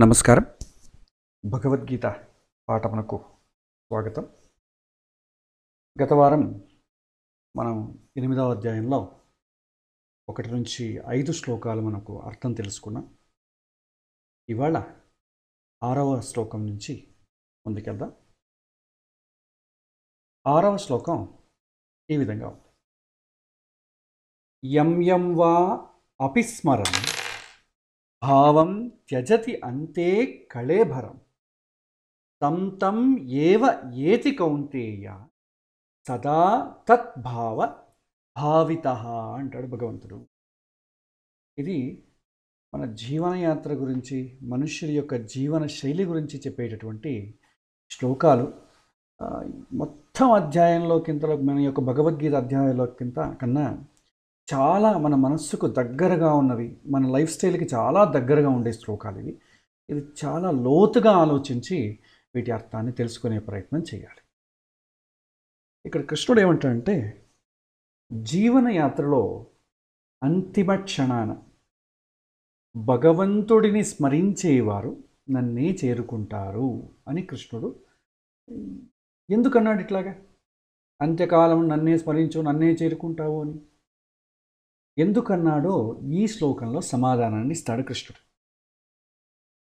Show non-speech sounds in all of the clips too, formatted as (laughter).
నమస్కారం భగవద్గీత పాఠమునకు స్వాగతం గత వారం మనం ఎనిమిదవ అధ్యాయంలో ఒకటి నుంచి ఐదు శ్లోకాలు మనకు అర్థం తెలుసుకున్నాం ఇవాళ ఆరవ శ్లోకం నుంచి ముందుకెళ్దాం ఆరవ శ్లోకం ఈ విధంగా ఉంది యం యం వా అపిస్మరణం భావం త్యజతి అంతే కళేభరం తం తం ఏవ ఏతి కౌంతేయ సదా తద్భావ భావిత అంటాడు భగవంతుడు ఇది మన జీవనయాత్ర గురించి మనుష్యుడి యొక్క జీవన శైలి గురించి చెప్పేటటువంటి శ్లోకాలు మొత్తం అధ్యాయంలో కింద మన యొక్క భగవద్గీత అధ్యాయంలో కింద కన్నా చాలా మన మనస్సుకు దగ్గరగా ఉన్నవి మన లైఫ్ స్టైల్కి చాలా దగ్గరగా ఉండే శ్లోకాలు ఇవి ఇది చాలా లోతుగా ఆలోచించి వీటి అర్థాన్ని తెలుసుకునే ప్రయత్నం చేయాలి ఇక్కడ కృష్ణుడు ఏమంటాడంటే జీవనయాత్రలో అంతిమ క్షణాన భగవంతుడిని స్మరించేవారు నన్నే చేరుకుంటారు అని కృష్ణుడు ఎందుకన్నాడు ఇట్లాగా అంత్యకాలం నన్నే స్మరించు నన్నే చేరుకుంటావు అని ఎందుకన్నాడో ఈ శ్లోకంలో సమాధానాన్ని ఇస్తాడు కృష్ణుడు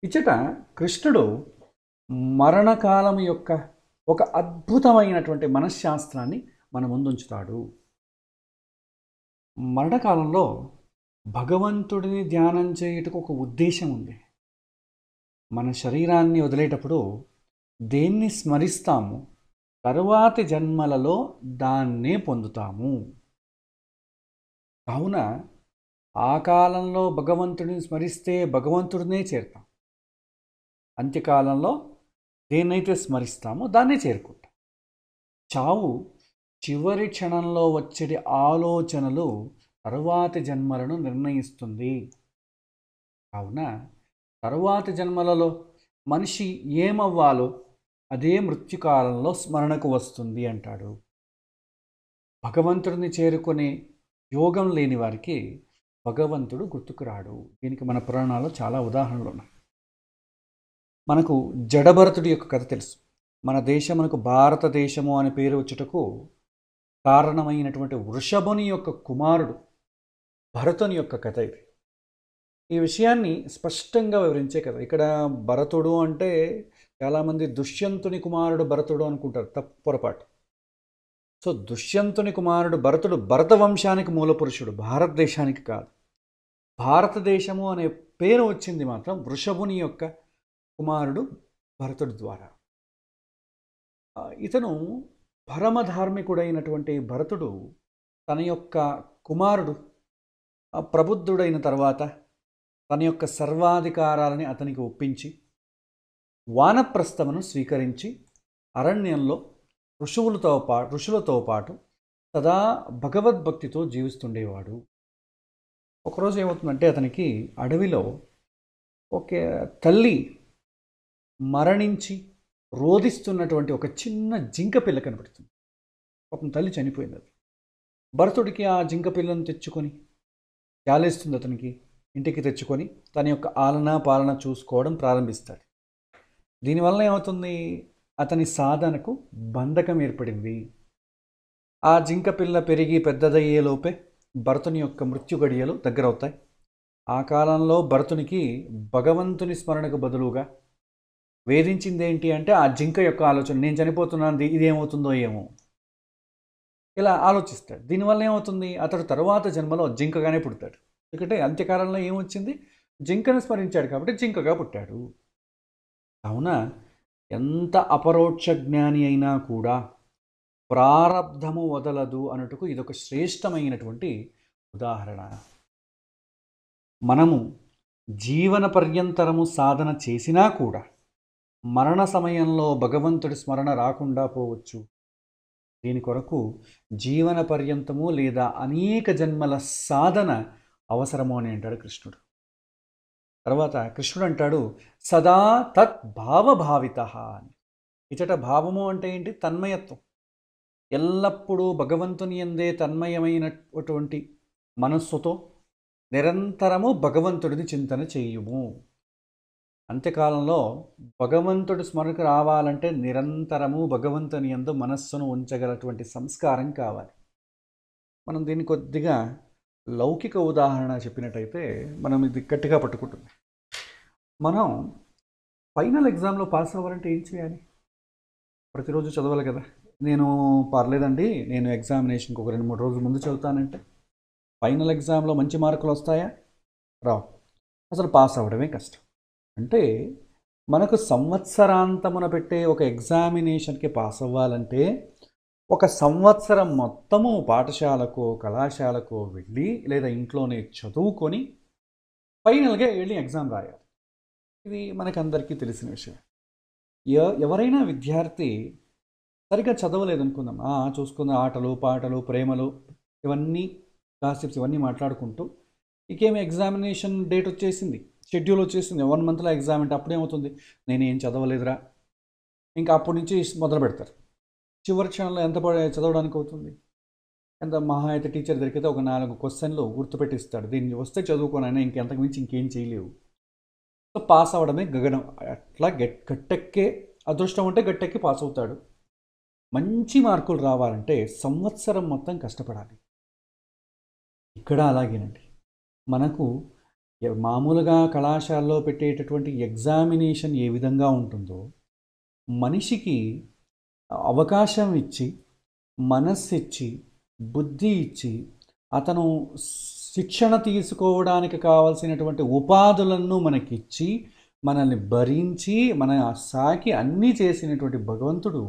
ఇచ్చట కృష్ణుడు మరణకాలం యొక్క ఒక అద్భుతమైనటువంటి మనశ్శాస్త్రాన్ని మన ముందుంచుతాడు మరణకాలంలో భగవంతుడిని ధ్యానం చేయుటకు ఒక ఉద్దేశం ఉంది మన శరీరాన్ని వదిలేటప్పుడు దేన్ని స్మరిస్తాము తరువాతి జన్మలలో దాన్నే పొందుతాము కావున ఆ కాలంలో భగవంతుడిని స్మరిస్తే భగవంతుడినే చేరుతాం అంత్యకాలంలో దేన్నైతే స్మరిస్తామో దాన్నే చేరుకుంటాం చావు చివరి క్షణంలో వచ్చే ఆలోచనలు తరువాతి జన్మలను నిర్ణయిస్తుంది కావున తరువాతి జన్మలలో మనిషి ఏమవ్వాలో అదే మృత్యుకాలంలో స్మరణకు వస్తుంది అంటాడు భగవంతుడిని చేరుకునే యోగం లేని వారికి భగవంతుడు గుర్తుకు రాడు దీనికి మన పురాణాల్లో చాలా ఉదాహరణలు ఉన్నాయి మనకు జడభరతుడి యొక్క కథ తెలుసు మన దేశం మనకు భారతదేశము అని పేరు వచ్చుటకు కారణమైనటువంటి వృషభుని యొక్క కుమారుడు భరతుని యొక్క కథ ఇది ఈ విషయాన్ని స్పష్టంగా వివరించే కథ ఇక్కడ భరతుడు అంటే చాలామంది దుష్యంతుని కుమారుడు భరతుడు అనుకుంటారు తప్పు పొరపాటు సో దుష్యంతుని కుమారుడు భరతుడు భరత వంశానికి మూలపురుషుడు భారతదేశానికి కాదు భారతదేశము అనే పేరు వచ్చింది మాత్రం వృషభుని యొక్క కుమారుడు భరతుడి ద్వారా ఇతను పరమధార్మికుడైనటువంటి భరతుడు తన యొక్క కుమారుడు ప్రబుద్ధుడైన తర్వాత తన యొక్క సర్వాధికారాలని అతనికి ఒప్పించి వానప్రస్థమను స్వీకరించి అరణ్యంలో ఋషువులతో పా ఋషులతో పాటు సదా భగవద్భక్తితో జీవిస్తుండేవాడు ఒకరోజు ఏమవుతుందంటే అతనికి అడవిలో ఒక తల్లి మరణించి రోధిస్తున్నటువంటి ఒక చిన్న జింక పిల్ల కనపడుతుంది ఒక తల్లి చనిపోయింది అది భరతుడికి ఆ జింక పిల్లను తెచ్చుకొని జాలేస్తుంది అతనికి ఇంటికి తెచ్చుకొని తన యొక్క ఆలన పాలన చూసుకోవడం ప్రారంభిస్తాడు దీనివల్ల ఏమవుతుంది అతని సాధనకు బంధకం ఏర్పడింది ఆ జింక పిల్ల పెరిగి పెద్దదయ్యేలోపే భరతుని యొక్క మృత్యు గడియలు దగ్గరవుతాయి ఆ కాలంలో భరతునికి భగవంతుని స్మరణకు బదులుగా వేధించింది ఏంటి అంటే ఆ జింక యొక్క ఆలోచన నేను చనిపోతున్నాను ఇదేమవుతుందో ఏమో ఇలా ఆలోచిస్తాడు దీనివల్ల ఏమవుతుంది అతడు తర్వాత జన్మలో జింకగానే పుడతాడు ఎందుకంటే అంత్యకాలంలో ఏమొచ్చింది జింకను స్మరించాడు కాబట్టి జింకగా పుట్టాడు కావున ఎంత అపరోక్ష జ్ఞాని అయినా కూడా ప్రారబ్ధము వదలదు అన్నట్టుకు ఇదొక శ్రేష్టమైనటువంటి ఉదాహరణ మనము జీవన పర్యంతరము సాధన చేసినా కూడా మరణ సమయంలో భగవంతుడి స్మరణ రాకుండా పోవచ్చు దీని కొరకు జీవన పర్యంతము లేదా అనేక జన్మల సాధన అవసరము అని అంటాడు కృష్ణుడు తర్వాత కృష్ణుడు అంటాడు సదా తత్ భావభావిత అని ఇచట భావము అంటే ఏంటి తన్మయత్వం ఎల్లప్పుడూ భగవంతుని ఎందే తన్మయమైనటువంటి మనస్సుతో నిరంతరము భగవంతుడిని చింతన చేయుము అంత్యకాలంలో భగవంతుడి స్మరణకు రావాలంటే నిరంతరము భగవంతుని ఎందు మనస్సును ఉంచగలటువంటి సంస్కారం కావాలి మనం దీన్ని కొద్దిగా లౌకిక ఉదాహరణ చెప్పినట్టయితే మనం ఇది గట్టిగా పట్టుకుంటుంది మనం ఫైనల్ ఎగ్జామ్లో పాస్ అవ్వాలంటే ఏం చేయాలి ప్రతిరోజు చదవాలి కదా నేను పర్లేదండి నేను ఎగ్జామినేషన్కి ఒక రెండు మూడు రోజుల ముందు చదువుతానంటే ఫైనల్ ఎగ్జామ్లో మంచి మార్కులు వస్తాయా రావు అసలు పాస్ అవ్వడమే కష్టం అంటే మనకు సంవత్సరాంతమున పెట్టే ఒక ఎగ్జామినేషన్కి పాస్ అవ్వాలంటే ఒక సంవత్సరం మొత్తము పాఠశాలకు కళాశాలకు వెళ్ళి లేదా ఇంట్లోనే చదువుకొని ఫైనల్గా వెళ్ళి ఎగ్జామ్ రాయాలి ఇది మనకందరికీ తెలిసిన విషయం ఎవరైనా విద్యార్థి సరిగ్గా చదవలేదు అనుకుందాం ఆ చూసుకుందాం ఆటలు పాటలు ప్రేమలు ఇవన్నీ గాసిప్స్ ఇవన్నీ మాట్లాడుకుంటూ ఇంకేమి ఎగ్జామినేషన్ డేట్ వచ్చేసింది షెడ్యూల్ వచ్చేసింది వన్ మంత్లో ఎగ్జామ్ అంటే అప్పుడేమవుతుంది నేను ఏం చదవలేదురా ఇంకా అప్పటి నుంచి మొదలు పెడతారు చివరి క్షణంలో ఎంత చదవడానికి అవుతుంది ఎంత మహా అయితే టీచర్ దొరికితే ఒక నాలుగు క్వశ్చన్లు గుర్తుపెట్టిస్తాడు దీన్ని వస్తే చదువుకోనైనా ఇంకెంతకు మించి ఇంకేం చేయలేవు సో పాస్ అవ్వడమే గగనం అట్లా గట్ గట్టెక్కే అదృష్టం ఉంటే గట్టెక్కి పాస్ అవుతాడు మంచి మార్కులు రావాలంటే సంవత్సరం మొత్తం కష్టపడాలి ఇక్కడ అలాగేనండి మనకు మామూలుగా కళాశాలలో పెట్టేటటువంటి ఎగ్జామినేషన్ ఏ విధంగా ఉంటుందో మనిషికి అవకాశం ఇచ్చి మనస్సు ఇచ్చి బుద్ధి ఇచ్చి అతను శిక్షణ తీసుకోవడానికి కావలసినటువంటి ఉపాధులను మనకిచ్చి మనల్ని భరించి మన సాకి అన్నీ చేసినటువంటి భగవంతుడు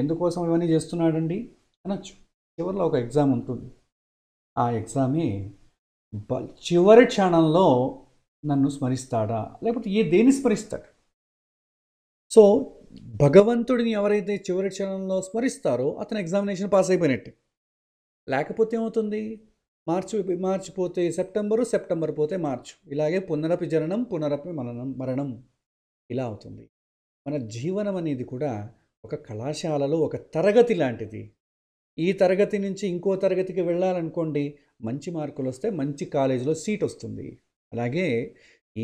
ఎందుకోసం ఇవన్నీ చేస్తున్నాడండి అనొచ్చు చివరిలో ఒక ఎగ్జామ్ ఉంటుంది ఆ ఎగ్జామే చివరి క్షణంలో నన్ను స్మరిస్తాడా లేకపోతే ఏ దేన్ని స్మరిస్తాడు సో భగవంతుడిని ఎవరైతే చివరి క్షణంలో స్మరిస్తారో అతను ఎగ్జామినేషన్ పాస్ అయిపోయినట్టు లేకపోతే ఏమవుతుంది మార్చి మార్చిపోతే సెప్టెంబరు సెప్టెంబర్ పోతే మార్చు ఇలాగే పునరపి జననం పునరపి మరణం మరణం ఇలా అవుతుంది మన జీవనం అనేది కూడా ఒక కళాశాలలో ఒక తరగతి లాంటిది ఈ తరగతి నుంచి ఇంకో తరగతికి వెళ్ళాలనుకోండి మంచి మార్కులు వస్తే మంచి కాలేజీలో సీట్ వస్తుంది అలాగే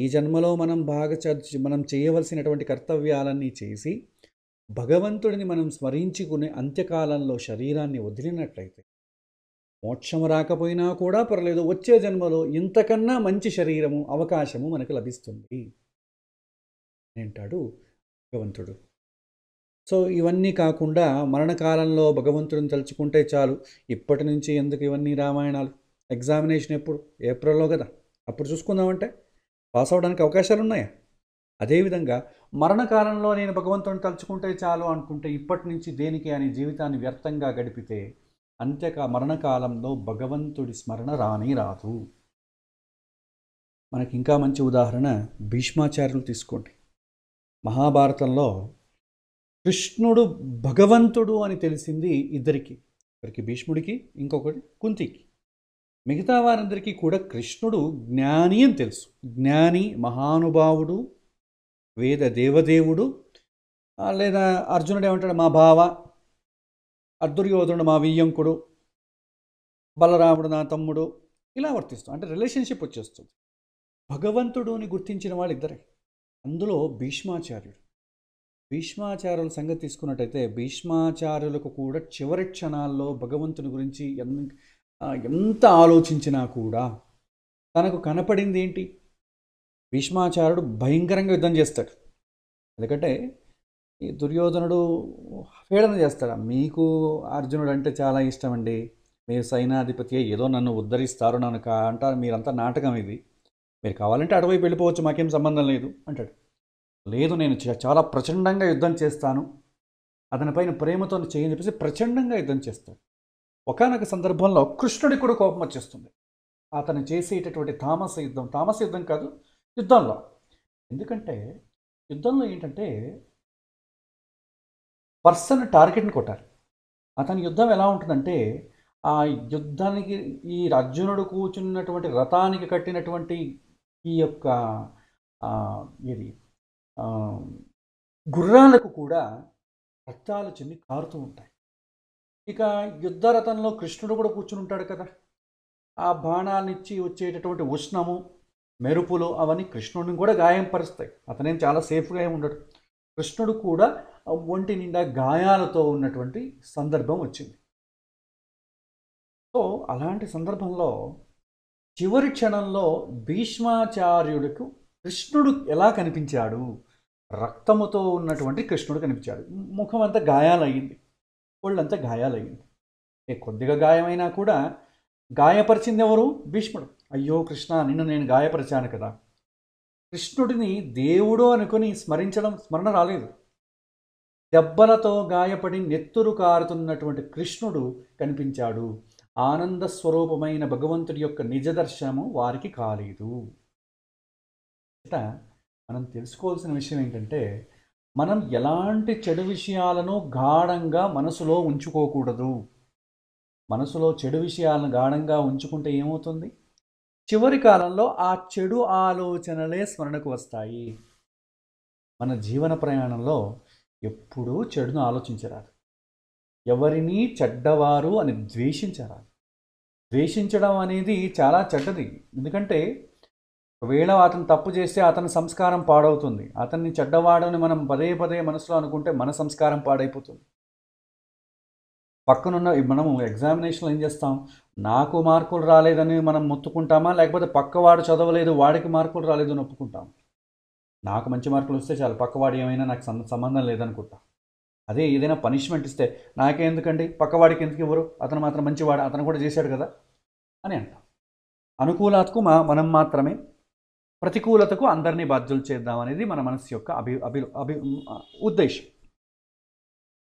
ఈ జన్మలో మనం బాగా చదివి మనం చేయవలసినటువంటి కర్తవ్యాలన్నీ చేసి భగవంతుడిని మనం స్మరించుకునే అంత్యకాలంలో శరీరాన్ని వదిలినట్లయితే మోక్షము రాకపోయినా కూడా పర్లేదు వచ్చే జన్మలో ఇంతకన్నా మంచి శరీరము అవకాశము మనకు లభిస్తుంది అంటాడు భగవంతుడు సో ఇవన్నీ కాకుండా మరణకాలంలో భగవంతుడిని తలుచుకుంటే చాలు ఇప్పటి నుంచి ఎందుకు ఇవన్నీ రామాయణాలు ఎగ్జామినేషన్ ఎప్పుడు ఏప్రిల్లో కదా అప్పుడు చూసుకుందామంటే పాస్ అవడానికి అవకాశాలు ఉన్నాయా అదేవిధంగా మరణకాలంలో నేను భగవంతుని తలుచుకుంటే చాలు అనుకుంటే ఇప్పటి నుంచి దేనికి అని జీవితాన్ని వ్యర్థంగా గడిపితే అంత్యక మరణకాలంలో భగవంతుడి స్మరణ రాని రాదు మనకి ఇంకా మంచి ఉదాహరణ భీష్మాచార్యులు తీసుకోండి మహాభారతంలో కృష్ణుడు భగవంతుడు అని తెలిసింది ఇద్దరికి ఒకరికి భీష్ముడికి ఇంకొకటి కుంతికి మిగతా వారందరికీ కూడా కృష్ణుడు జ్ఞాని అని తెలుసు జ్ఞాని మహానుభావుడు వేద దేవదేవుడు లేదా అర్జునుడు ఏమంటాడు మా భావ అర్ధుర్యోధుడు మా వియ్యంకుడు బలరాముడు నా తమ్ముడు ఇలా వర్తిస్తాం అంటే రిలేషన్షిప్ వచ్చేస్తుంది భగవంతుడుని గుర్తించిన వాళ్ళు ఇద్దరే అందులో భీష్మాచార్యుడు భీష్మాచార్యుల సంగతి తీసుకున్నట్టయితే భీష్మాచార్యులకు కూడా చివరి క్షణాల్లో భగవంతుని గురించి ఎంత ఆలోచించినా కూడా తనకు కనపడింది ఏంటి భీష్మాచార్యుడు భయంకరంగా యుద్ధం చేస్తాడు ఎందుకంటే దుర్యోధనుడు పీడన చేస్తాడు మీకు అర్జునుడు అంటే చాలా ఇష్టం అండి మీరు సైనాధిపతి ఏదో నన్ను ఉద్ధరిస్తారు నన్ను కా అంటారు మీరంతా నాటకం ఇది మీరు కావాలంటే అటువైపు వెళ్ళిపోవచ్చు మాకేం సంబంధం లేదు అంటాడు లేదు నేను చాలా ప్రచండంగా యుద్ధం చేస్తాను అతనిపైన ప్రేమతో చేయని చెప్పేసి ప్రచండంగా యుద్ధం చేస్తాడు ఒకనొక సందర్భంలో కృష్ణుడికి కూడా కోపం వచ్చేస్తుంది అతను చేసేటటువంటి తామస యుద్ధం తామస యుద్ధం కాదు యుద్ధంలో ఎందుకంటే యుద్ధంలో ఏంటంటే పర్సన్ టార్గెట్ని కొట్టాలి అతని యుద్ధం ఎలా ఉంటుందంటే ఆ యుద్ధానికి ఈ అర్జునుడు కూర్చున్నటువంటి రథానికి కట్టినటువంటి ఈ యొక్క ఇది గుర్రాలకు కూడా రక్తాలు చెంది కారుతూ ఉంటాయి ఇక యుద్ధ రథంలో కృష్ణుడు కూడా కూర్చుని ఉంటాడు కదా ఆ బాణాల వచ్చేటటువంటి ఉష్ణము మెరుపులు అవన్నీ కృష్ణుడిని కూడా గాయం పరుస్తాయి అతనేం చాలా సేఫ్గా ఉండడు కృష్ణుడు కూడా ఒంటి నిండా గాయాలతో ఉన్నటువంటి సందర్భం వచ్చింది సో అలాంటి సందర్భంలో చివరి క్షణంలో భీష్మాచార్యుడికి కృష్ణుడు ఎలా కనిపించాడు రక్తముతో ఉన్నటువంటి కృష్ణుడు కనిపించాడు ముఖం అంతా గాయాలయ్యింది ఒళ్ళంతా గాయాలయ్యింది ఏ కొద్దిగా గాయమైనా కూడా గాయపరిచింది ఎవరు భీష్ముడు అయ్యో కృష్ణ నిన్ను నేను గాయపరిచాను కదా కృష్ణుడిని దేవుడు అనుకుని స్మరించడం స్మరణ రాలేదు దెబ్బలతో గాయపడి నెత్తురు కారుతున్నటువంటి కృష్ణుడు కనిపించాడు ఆనంద స్వరూపమైన భగవంతుడి యొక్క నిజ దర్శనము వారికి కాలేదు ఇట మనం తెలుసుకోవాల్సిన విషయం ఏంటంటే మనం ఎలాంటి చెడు విషయాలను గాఢంగా మనసులో ఉంచుకోకూడదు మనసులో చెడు విషయాలను గాఢంగా ఉంచుకుంటే ఏమవుతుంది చివరి కాలంలో ఆ చెడు ఆలోచనలే స్మరణకు వస్తాయి మన జీవన ప్రయాణంలో ఎప్పుడూ చెడును ఆలోచించరాదు ఎవరిని చెడ్డవారు అని ద్వేషించరాదు ద్వేషించడం అనేది చాలా చెడ్డది ఎందుకంటే ఒకవేళ అతను తప్పు చేస్తే అతని సంస్కారం పాడవుతుంది అతన్ని చెడ్డవాడని మనం పదే పదే మనసులో అనుకుంటే మన సంస్కారం పాడైపోతుంది పక్కనున్న మనము ఎగ్జామినేషన్లో ఏం చేస్తాం నాకు మార్కులు రాలేదని మనం మొత్తుకుంటామా లేకపోతే పక్కవాడు చదవలేదు వాడికి మార్కులు రాలేదు అని ఒప్పుకుంటాం నాకు మంచి మార్కులు వస్తే చాలు పక్కవాడు ఏమైనా నాకు సంబంధం లేదనుకుంటా అదే ఏదైనా పనిష్మెంట్ ఇస్తే నాకేందుకండి పక్కవాడికి ఎందుకు ఇవ్వరు అతను మాత్రం మంచివాడు అతను కూడా చేశాడు కదా అని అంటాం అనుకూలతకు మా మనం మాత్రమే ప్రతికూలతకు అందరినీ బాధ్యులు చేద్దాం అనేది మన మనసు యొక్క అభి అభి అభి ఉద్దేశం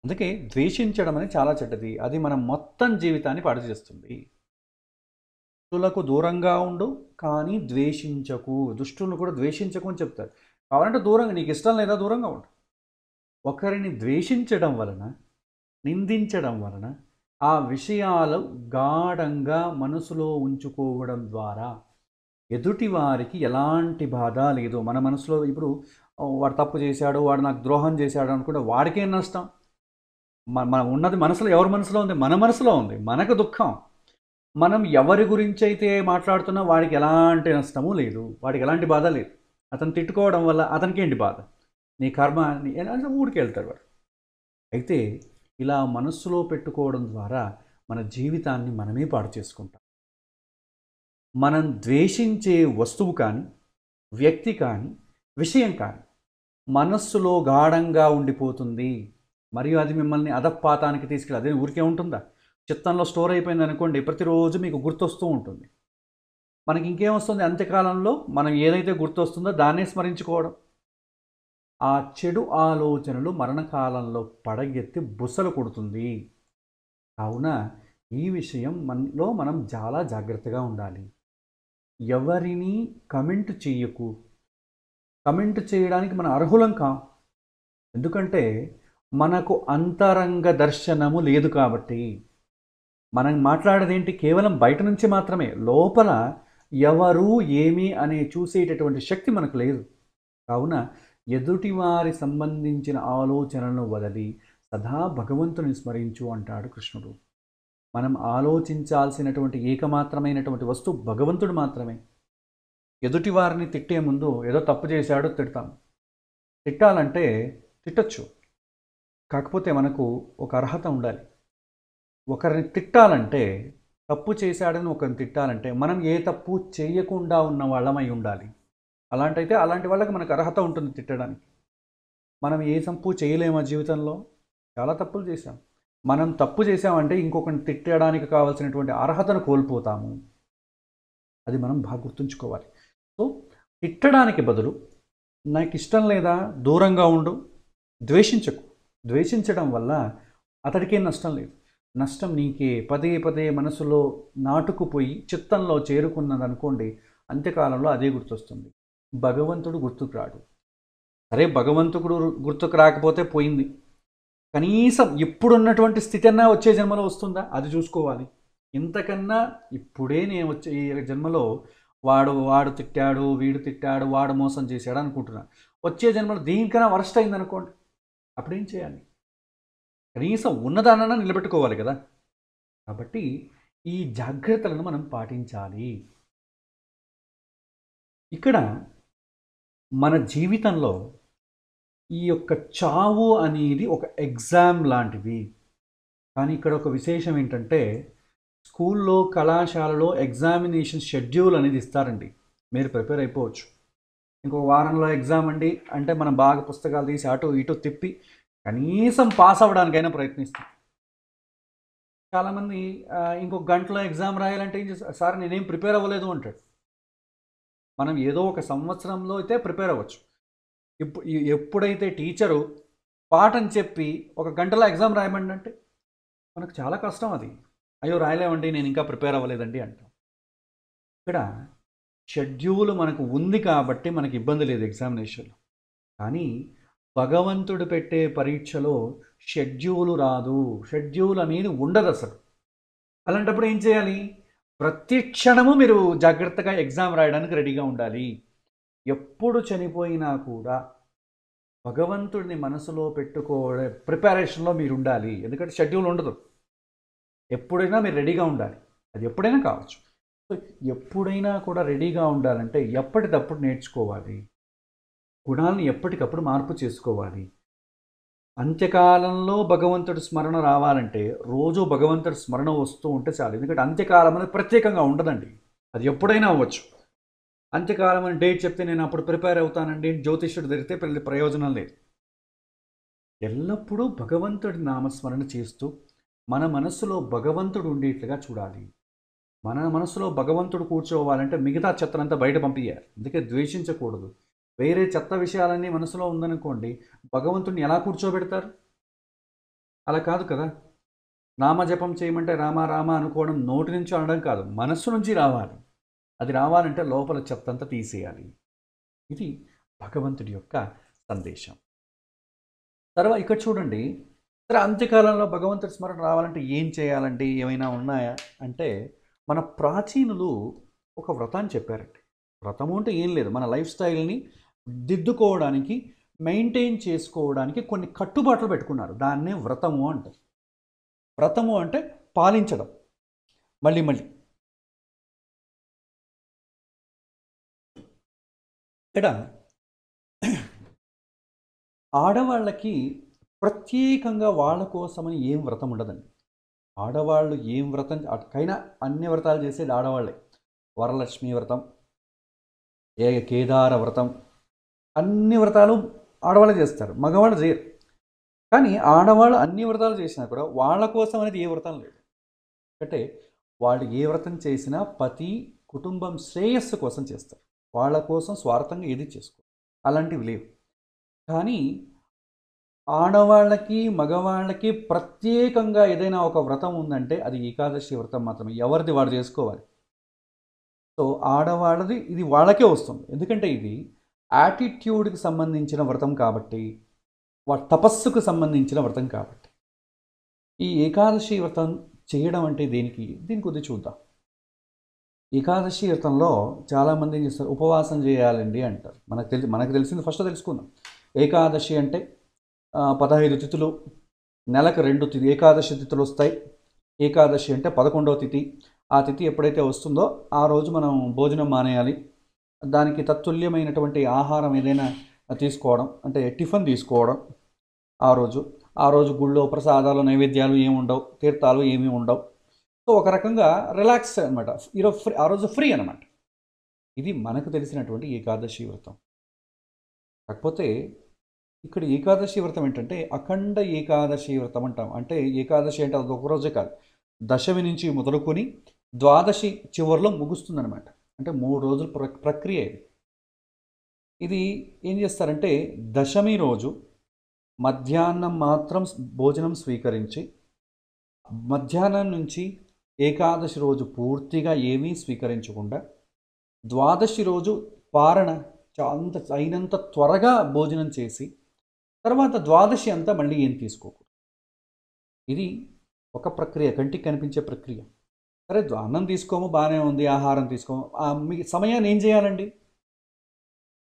అందుకే ద్వేషించడం అనేది చాలా చెడ్డది అది మన మొత్తం జీవితాన్ని పాడు చేస్తుంది దుష్టులకు దూరంగా ఉండు కానీ ద్వేషించకు దుష్టులను కూడా ద్వేషించకు అని చెప్తారు కావాలంటే దూరంగా నీకు ఇష్టం లేదా దూరంగా ఉండు ఒకరిని ద్వేషించడం వలన నిందించడం వలన ఆ విషయాలు గాఢంగా మనసులో ఉంచుకోవడం ద్వారా ఎదుటి వారికి ఎలాంటి బాధ లేదు మన మనసులో ఇప్పుడు వాడు తప్పు చేశాడు వాడు నాకు ద్రోహం చేశాడు అనుకుంటే వాడికే నష్టం మన ఉన్నది మనసులో ఎవరి మనసులో ఉంది మన మనసులో ఉంది మనకు దుఃఖం మనం ఎవరి గురించి అయితే మాట్లాడుతున్నా వాడికి ఎలాంటి నష్టము లేదు వాడికి ఎలాంటి బాధ లేదు అతను తిట్టుకోవడం వల్ల అతనికి ఏంటి బాధ నీ కర్మ అని ఊరికి వెళ్తారు వాడు అయితే ఇలా మనస్సులో పెట్టుకోవడం ద్వారా మన జీవితాన్ని మనమే పాడు చేసుకుంటాం మనం ద్వేషించే వస్తువు కానీ వ్యక్తి కానీ విషయం కానీ మనస్సులో గాఢంగా ఉండిపోతుంది మరియు అది మిమ్మల్ని అధపాతానికి తీసుకెళ్ళి అదే ఊరికే ఉంటుందా చిత్తంలో స్టోర్ అయిపోయింది అనుకోండి ప్రతిరోజు మీకు గుర్తొస్తూ ఉంటుంది మనకి ఇంకేమొస్తుంది అంత్యకాలంలో మనం ఏదైతే గుర్తొస్తుందో దాన్నే స్మరించుకోవడం ఆ చెడు ఆలోచనలు మరణకాలంలో పడగెత్తి బుసలు కొడుతుంది కావున ఈ విషయం మనలో మనం చాలా జాగ్రత్తగా ఉండాలి ఎవరిని కమెంట్ చేయకు కమెంట్ చేయడానికి మనం అర్హులం కా ఎందుకంటే మనకు అంతరంగ దర్శనము లేదు కాబట్టి మనం మాట్లాడేదేంటి కేవలం బయట నుంచి మాత్రమే లోపల ఎవరు ఏమి అనే చూసేటటువంటి శక్తి మనకు లేదు కావున ఎదుటివారి సంబంధించిన ఆలోచనలను వదలి సదా భగవంతుని స్మరించు అంటాడు కృష్ణుడు మనం ఆలోచించాల్సినటువంటి ఏకమాత్రమైనటువంటి వస్తువు భగవంతుడు మాత్రమే ఎదుటివారిని తిట్టే ముందు ఏదో తప్పు చేశాడో తిడతాం తిట్టాలంటే తిట్టచ్చు కాకపోతే మనకు ఒక అర్హత ఉండాలి ఒకరిని తిట్టాలంటే తప్పు చేశాడని ఒకరిని తిట్టాలంటే మనం ఏ తప్పు చేయకుండా ఉన్న వాళ్ళమై ఉండాలి అలాంటైతే అలాంటి వాళ్ళకి మనకు అర్హత ఉంటుంది తిట్టడానికి మనం ఏ తప్పు చేయలేమా జీవితంలో చాలా తప్పులు చేశాం మనం తప్పు చేసామంటే ఇంకొకరిని తిట్టడానికి కావాల్సినటువంటి అర్హతను కోల్పోతాము అది మనం బాగా గుర్తుంచుకోవాలి సో తిట్టడానికి బదులు నాకు ఇష్టం లేదా దూరంగా ఉండు ద్వేషించకు ద్వేషించడం వల్ల అతడికే నష్టం లేదు నష్టం నీకే పదే పదే మనసులో నాటుకుపోయి చిత్తంలో చేరుకున్నదనుకోండి అంత్యకాలంలో అదే గుర్తొస్తుంది భగవంతుడు గుర్తుకు రాడు సరే భగవంతుడు గుర్తుకు రాకపోతే పోయింది కనీసం ఇప్పుడున్నటువంటి స్థితి అన్నా వచ్చే జన్మలో వస్తుందా అది చూసుకోవాలి ఇంతకన్నా ఇప్పుడే నేను వచ్చే ఈ జన్మలో వాడు వాడు తిట్టాడు వీడు తిట్టాడు వాడు మోసం చేశాడు అనుకుంటున్నాను వచ్చే జన్మలో దీనికన్నా వరస్ట్ అయింది అనుకోండి అప్పుడేం చేయాలి కనీసం ఉన్నదానన్నా నిలబెట్టుకోవాలి కదా కాబట్టి ఈ జాగ్రత్తలను మనం పాటించాలి ఇక్కడ మన జీవితంలో ఈ యొక్క చావు అనేది ఒక ఎగ్జామ్ లాంటివి కానీ ఇక్కడ ఒక విశేషం ఏంటంటే స్కూల్లో కళాశాలలో ఎగ్జామినేషన్ షెడ్యూల్ అనేది ఇస్తారండి మీరు ప్రిపేర్ అయిపోవచ్చు ఇంకో వారంలో ఎగ్జామ్ అండి అంటే మనం బాగా పుస్తకాలు తీసి అటు ఇటు తిప్పి కనీసం పాస్ అవ్వడానికైనా ప్రయత్నిస్తాం చాలామంది ఇంకో గంటలో ఎగ్జామ్ రాయాలంటే ఏం చేస్తారు సార్ నేనేం ప్రిపేర్ అవ్వలేదు అంటాడు మనం ఏదో ఒక సంవత్సరంలో అయితే ప్రిపేర్ అవ్వచ్చు ఇప్పుడు ఎప్పుడైతే టీచరు పాఠం చెప్పి ఒక గంటలో ఎగ్జామ్ రాయమండి అంటే మనకు చాలా కష్టం అది అయ్యో రాయలేమండి నేను ఇంకా ప్రిపేర్ అవ్వలేదండి అంటాం ఇక్కడ షెడ్యూల్ మనకు ఉంది కాబట్టి మనకి ఇబ్బంది లేదు ఎగ్జామినేషన్లో కానీ భగవంతుడు పెట్టే పరీక్షలో షెడ్యూల్ రాదు షెడ్యూల్ అనేది ఉండదు అసలు అలాంటప్పుడు ఏం చేయాలి ప్రతి క్షణము మీరు జాగ్రత్తగా ఎగ్జామ్ రాయడానికి రెడీగా ఉండాలి ఎప్పుడు చనిపోయినా కూడా భగవంతుడిని మనసులో పెట్టుకోవడం ప్రిపరేషన్లో మీరు ఉండాలి ఎందుకంటే షెడ్యూల్ ఉండదు ఎప్పుడైనా మీరు రెడీగా ఉండాలి అది ఎప్పుడైనా కావచ్చు ఎప్పుడైనా కూడా రెడీగా ఉండాలంటే ఎప్పటికప్పుడు నేర్చుకోవాలి గుణాలను ఎప్పటికప్పుడు మార్పు చేసుకోవాలి అంత్యకాలంలో భగవంతుడి స్మరణ రావాలంటే రోజు భగవంతుడి స్మరణ వస్తూ ఉంటే చాలు ఎందుకంటే అంత్యకాలం అనేది ప్రత్యేకంగా ఉండదండి అది ఎప్పుడైనా అవ్వచ్చు అంత్యకాలం అని డేట్ చెప్తే నేను అప్పుడు ప్రిపేర్ అవుతానండి జ్యోతిష్యుడు జరిగితే పెళ్ళి ప్రయోజనం లేదు ఎల్లప్పుడూ భగవంతుడి నామస్మరణ చేస్తూ మన మనస్సులో భగవంతుడు ఉండేట్లుగా చూడాలి మన మనసులో భగవంతుడు కూర్చోవాలంటే మిగతా చెత్తనంతా బయట పంపించాలి అందుకే ద్వేషించకూడదు వేరే చెత్త విషయాలన్నీ మనసులో ఉందనుకోండి భగవంతుడిని ఎలా కూర్చోబెడతారు అలా కాదు కదా నామజపం చేయమంటే రామ రామ అనుకోవడం నోటి నుంచి అనడం కాదు మనస్సు నుంచి రావాలి అది రావాలంటే లోపల చెత్తంతా తీసేయాలి ఇది భగవంతుడి యొక్క సందేశం తర్వాత ఇక్కడ చూడండి సరే అంత్యకాలంలో భగవంతుడి స్మరణ రావాలంటే ఏం చేయాలండి ఏమైనా ఉన్నాయా అంటే మన ప్రాచీనులు ఒక వ్రతాన్ని చెప్పారండి వ్రతము అంటే ఏం లేదు మన లైఫ్ స్టైల్ని దిద్దుకోవడానికి మెయింటైన్ చేసుకోవడానికి కొన్ని కట్టుబాట్లు పెట్టుకున్నారు దాన్నే వ్రతము అంటారు వ్రతము అంటే పాలించడం మళ్ళీ మళ్ళీ ఇక్కడ ఆడవాళ్ళకి ప్రత్యేకంగా వాళ్ళ కోసమని ఏం వ్రతం ఉండదండి ఆడవాళ్ళు ఏం వ్రతం అటుకైనా అన్ని వ్రతాలు చేసేది ఆడవాళ్ళే వరలక్ష్మి వ్రతం ఏ కేదార వ్రతం అన్ని వ్రతాలు ఆడవాళ్ళు చేస్తారు మగవాళ్ళు చేయరు కానీ ఆడవాళ్ళు అన్ని వ్రతాలు చేసినా కూడా వాళ్ళ కోసం అనేది ఏ వ్రతం లేదు అంటే వాళ్ళు ఏ వ్రతం చేసినా పతి కుటుంబం శ్రేయస్సు కోసం చేస్తారు వాళ్ళ కోసం స్వార్థంగా ఏది చేసుకో అలాంటివి లేవు కానీ ఆడవాళ్ళకి మగవాళ్ళకి ప్రత్యేకంగా ఏదైనా ఒక వ్రతం ఉందంటే అది ఏకాదశి వ్రతం మాత్రమే ఎవరిది వాడు చేసుకోవాలి సో ఆడవాళ్ళది ఇది వాళ్ళకే వస్తుంది ఎందుకంటే ఇది యాటిట్యూడ్కి సంబంధించిన వ్రతం కాబట్టి వా తపస్సుకు సంబంధించిన వ్రతం కాబట్టి ఈ ఏకాదశి వ్రతం చేయడం అంటే దేనికి దీని కొద్ది చూద్దాం ఏకాదశి వ్రతంలో చాలామంది ఏం చేస్తారు ఉపవాసం చేయాలండి అంటారు మనకు తెలిసి మనకు తెలిసింది ఫస్ట్ తెలుసుకుందాం ఏకాదశి అంటే పదహైదు తిథులు నెలకు రెండు తిథి ఏకాదశి తిథులు వస్తాయి ఏకాదశి అంటే పదకొండవ తిథి ఆ తిథి ఎప్పుడైతే వస్తుందో ఆ రోజు మనం భోజనం మానేయాలి దానికి తత్తుల్యమైనటువంటి ఆహారం ఏదైనా తీసుకోవడం అంటే టిఫిన్ తీసుకోవడం ఆ రోజు ఆ రోజు గుళ్ళో ప్రసాదాలు నైవేద్యాలు ఏమి ఉండవు తీర్థాలు ఏమీ ఉండవు సో ఒక రకంగా రిలాక్స్ అనమాట ఈరోజు ఫ్రీ ఆ రోజు ఫ్రీ అనమాట ఇది మనకు తెలిసినటువంటి ఏకాదశి వ్రతం కాకపోతే ఇక్కడ ఏకాదశి వ్రతం ఏంటంటే అఖండ ఏకాదశి వ్రతం అంటాం అంటే ఏకాదశి అంటే అది ఒకరోజే కాదు దశమి నుంచి మొదలుకొని ద్వాదశి చివరిలో అనమాట అంటే మూడు రోజుల ప్ర ప్రక్రియ ఇది ఇది ఏం చేస్తారంటే దశమి రోజు మధ్యాహ్నం మాత్రం భోజనం స్వీకరించి మధ్యాహ్నం నుంచి ఏకాదశి రోజు పూర్తిగా ఏమీ స్వీకరించకుండా ద్వాదశి రోజు పారణ అంత అయినంత త్వరగా భోజనం చేసి తర్వాత ద్వాదశి అంతా మళ్ళీ ఏం తీసుకోకూడదు ఇది ఒక ప్రక్రియ కంటికి కనిపించే ప్రక్రియ సరే అన్నం తీసుకోము బాగానే ఉంది ఆహారం తీసుకోము మీ సమయాన్ని ఏం చేయాలండి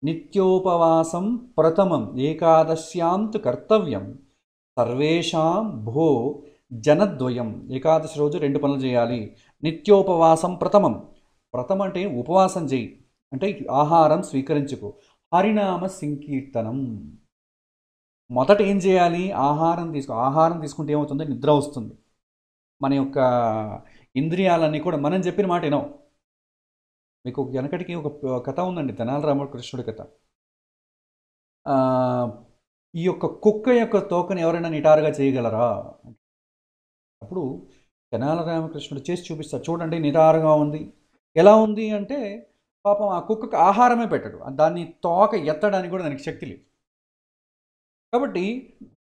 నిత్యోపవాసం ప్రథమం ఏకాదశ్యాంతు కర్తవ్యం సర్వేషాం భో జనద్వయం ఏకాదశి రోజు రెండు పనులు చేయాలి నిత్యోపవాసం ప్రథమం ప్రథమం అంటే ఉపవాసం చేయి అంటే ఆహారం స్వీకరించుకో హరినామ సంకీర్తనం మొదట ఏం చేయాలి ఆహారం తీసుకో ఆహారం తీసుకుంటే ఏమవుతుంది నిద్ర వస్తుంది మన యొక్క ఇంద్రియాలన్నీ కూడా మనం చెప్పిన మాట వినవు మీకు వెనకటికి ఒక కథ ఉందండి తెనాలి రామకృష్ణుడి కథ ఈ యొక్క కుక్క యొక్క తోకని ఎవరైనా నిటారుగా చేయగలరా అప్పుడు తెనాల రామకృష్ణుడు చేసి చూపిస్తారు చూడండి నిటారుగా ఉంది ఎలా ఉంది అంటే పాపం ఆ కుక్కకు ఆహారమే పెట్టడు దాన్ని తోక ఎత్తడానికి కూడా దానికి శక్తి లేదు కాబట్టి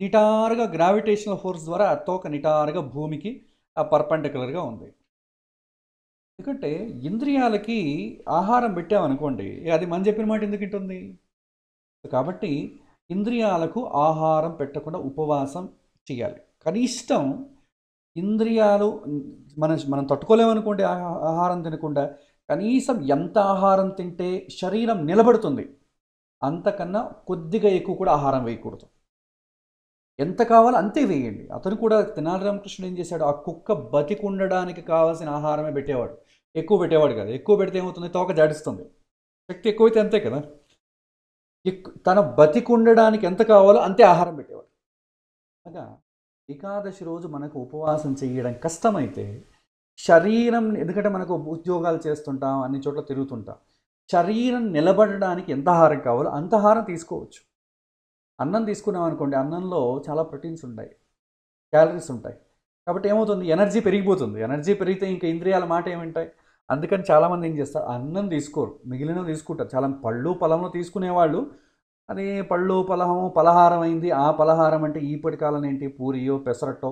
నిటారుగా గ్రావిటేషనల్ ఫోర్స్ ద్వారా తోక నిటారుగా భూమికి పర్పెండికులర్గా ఉంది ఎందుకంటే ఇంద్రియాలకి ఆహారం పెట్టామనుకోండి అది మనం చెప్పిన మాట ఎందుకు ఉంటుంది కాబట్టి ఇంద్రియాలకు ఆహారం పెట్టకుండా ఉపవాసం చేయాలి కనిష్టం ఇంద్రియాలు మనం మనం తట్టుకోలేమనుకోండి ఆహారం తినకుండా కనీసం ఎంత ఆహారం తింటే శరీరం నిలబడుతుంది అంతకన్నా కొద్దిగా ఎక్కువ కూడా ఆహారం వేయకూడదు ఎంత కావాలో అంతే వేయండి అతను కూడా తెనాలి రామకృష్ణుడు ఏం చేశాడు ఆ కుక్క బతికి ఉండడానికి కావాల్సిన ఆహారమే పెట్టేవాడు ఎక్కువ పెట్టేవాడు కదా ఎక్కువ పెడితే ఏమవుతుంది తోక జాడిస్తుంది శక్తి ఎక్కువైతే అంతే కదా తన బతికి ఉండడానికి ఎంత కావాలో అంతే ఆహారం పెట్టేవాడు అనగా ఏకాదశి రోజు మనకు ఉపవాసం చేయడం కష్టమైతే శరీరం ఎందుకంటే మనకు ఉద్యోగాలు చేస్తుంటాం అన్ని చోట్ల తిరుగుతుంటాం శరీరం నిలబడడానికి ఎంత ఆహారం కావాలో అంత ఆహారం తీసుకోవచ్చు అన్నం తీసుకున్నాం అనుకోండి అన్నంలో చాలా ప్రోటీన్స్ ఉంటాయి క్యాలరీస్ ఉంటాయి కాబట్టి ఏమవుతుంది ఎనర్జీ పెరిగిపోతుంది ఎనర్జీ పెరిగితే ఇంకా ఇంద్రియాల మాట ఏమింటాయి అందుకని చాలామంది ఏం చేస్తారు అన్నం తీసుకోరు మిగిలిన తీసుకుంటారు చాలా పళ్ళు పొలంలో తీసుకునేవాళ్ళు అది పళ్ళు పలహము పలహారం అయింది ఆ పలహారం అంటే ఈపటి కాలం ఏంటి పూరియో పెసరట్టో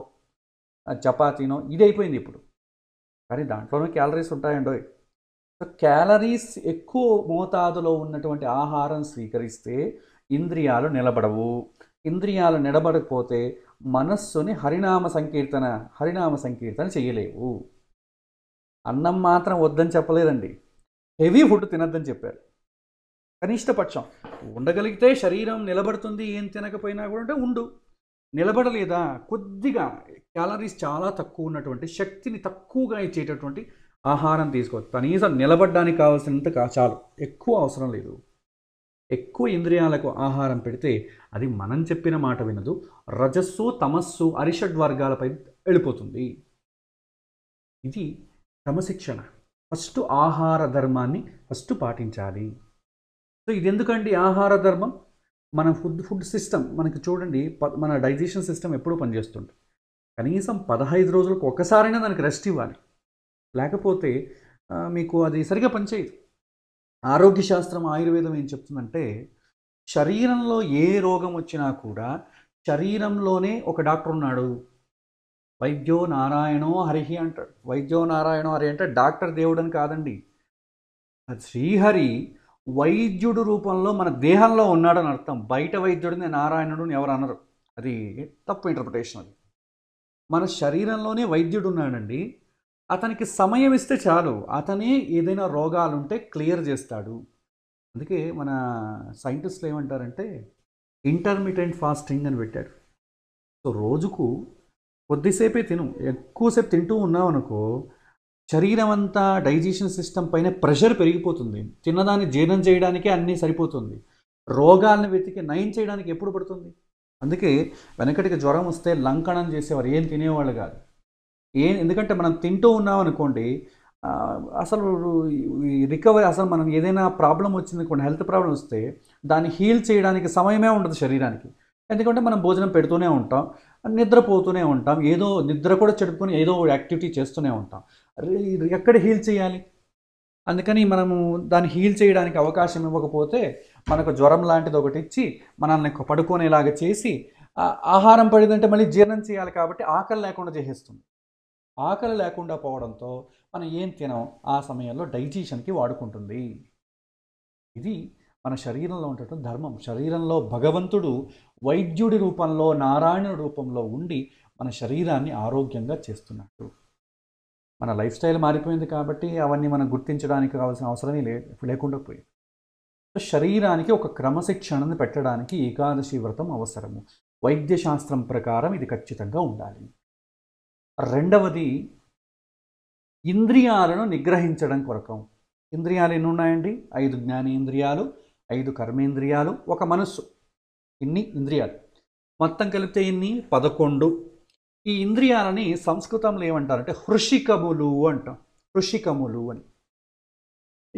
చపాతీనో ఇది అయిపోయింది ఇప్పుడు కానీ దాంట్లోనూ క్యాలరీస్ ఉంటాయండి సో క్యాలరీస్ ఎక్కువ మోతాదులో ఉన్నటువంటి ఆహారం స్వీకరిస్తే ఇంద్రియాలు నిలబడవు ఇంద్రియాలు నిలబడకపోతే మనస్సుని హరినామ సంకీర్తన హరినామ సంకీర్తన చేయలేవు అన్నం మాత్రం వద్దని చెప్పలేదండి హెవీ ఫుడ్ తినద్దని చెప్పారు కనిష్టపక్షం ఉండగలిగితే శరీరం నిలబడుతుంది ఏం తినకపోయినా కూడా అంటే ఉండు నిలబడలేదా కొద్దిగా క్యాలరీస్ చాలా తక్కువ ఉన్నటువంటి శక్తిని తక్కువగా ఇచ్చేటటువంటి ఆహారం తీసుకోవచ్చు కనీసం నిలబడడానికి కావాల్సినంత చాలు ఎక్కువ అవసరం లేదు ఎక్కువ ఇంద్రియాలకు ఆహారం పెడితే అది మనం చెప్పిన మాట వినదు రజస్సు తమస్సు అరిషడ్ వర్గాలపై వెళ్ళిపోతుంది ఇది క్రమశిక్షణ ఫస్ట్ ఆహార ధర్మాన్ని ఫస్ట్ పాటించాలి సో ఇది ఎందుకండి ఆహార ధర్మం మన ఫుడ్ ఫుడ్ సిస్టమ్ మనకి చూడండి మన డైజెషన్ సిస్టమ్ ఎప్పుడూ పనిచేస్తుంటుంది కనీసం పదహైదు రోజులకు ఒకసారైనా దానికి రెస్ట్ ఇవ్వాలి లేకపోతే మీకు అది సరిగా పనిచేయదు ఆరోగ్య శాస్త్రం ఆయుర్వేదం ఏం చెప్తుందంటే శరీరంలో ఏ రోగం వచ్చినా కూడా శరీరంలోనే ఒక డాక్టర్ ఉన్నాడు వైద్యో నారాయణో హరిహి అంటాడు వైద్యో నారాయణో హరి అంటే డాక్టర్ దేవుడని కాదండి శ్రీహరి వైద్యుడు రూపంలో మన దేహంలో ఉన్నాడని అర్థం బయట వైద్యుడిని నారాయణుడిని ఎవరు అనరు అది తప్పు ఇంటర్ప్రిటేషన్ అది మన శరీరంలోనే వైద్యుడు ఉన్నాడండి అతనికి సమయం ఇస్తే చాలు అతనే ఏదైనా రోగాలుంటే క్లియర్ చేస్తాడు అందుకే మన సైంటిస్టులు ఏమంటారంటే ఇంటర్మీడియట్ ఫాస్టింగ్ అని పెట్టాడు సో రోజుకు కొద్దిసేపే తిను ఎక్కువసేపు తింటూ ఉన్నావు అనుకో శరీరం అంతా డైజెషన్ సిస్టమ్ పైన ప్రెషర్ పెరిగిపోతుంది తిన్నదాన్ని జీర్ణం చేయడానికే అన్నీ సరిపోతుంది రోగాలను వెతికి నయం చేయడానికి ఎప్పుడు పడుతుంది అందుకే వెనకటికి జ్వరం వస్తే లంకణం చేసేవారు ఏం తినేవాళ్ళు కాదు ఏ ఎందుకంటే మనం తింటూ ఉన్నాం అనుకోండి అసలు రికవరీ అసలు మనం ఏదైనా ప్రాబ్లం వచ్చింది కొన్ని హెల్త్ ప్రాబ్లం వస్తే దాన్ని హీల్ చేయడానికి సమయమే ఉండదు శరీరానికి ఎందుకంటే మనం భోజనం పెడుతూనే ఉంటాం నిద్రపోతూనే ఉంటాం ఏదో నిద్ర కూడా చెడుకొని ఏదో యాక్టివిటీ చేస్తూనే ఉంటాం ఎక్కడ హీల్ చేయాలి అందుకని మనము దాన్ని హీల్ చేయడానికి అవకాశం ఇవ్వకపోతే మనకు జ్వరం లాంటిది ఒకటి ఇచ్చి మనల్ని పడుకునేలాగా చేసి ఆహారం పడిందంటే మళ్ళీ జీర్ణం చేయాలి కాబట్టి ఆకలి లేకుండా చేసేస్తుంది ఆకలి లేకుండా పోవడంతో మనం ఏం తినం ఆ సమయంలో డైజెషన్కి వాడుకుంటుంది ఇది మన శరీరంలో ఉండటం ధర్మం శరీరంలో భగవంతుడు వైద్యుడి రూపంలో నారాయణ రూపంలో ఉండి మన శరీరాన్ని ఆరోగ్యంగా చేస్తున్నాడు మన లైఫ్ స్టైల్ మారిపోయింది కాబట్టి అవన్నీ మనం గుర్తించడానికి కావాల్సిన అవసరమే లే లేకుండా పోయింది శరీరానికి ఒక క్రమశిక్షణను పెట్టడానికి ఏకాదశి వ్రతం అవసరము వైద్యశాస్త్రం ప్రకారం ఇది ఖచ్చితంగా ఉండాలి రెండవది ఇంద్రియాలను నిగ్రహించడం కొరకం ఇంద్రియాలు ఎన్ని ఉన్నాయండి ఐదు జ్ఞానేంద్రియాలు ఐదు కర్మేంద్రియాలు ఒక మనస్సు ఇన్ని ఇంద్రియాలు మొత్తం కలిపితే ఇన్ని పదకొండు ఈ ఇంద్రియాలని సంస్కృతంలో ఏమంటారంటే హృషికములు అంటాం హృషికములు అని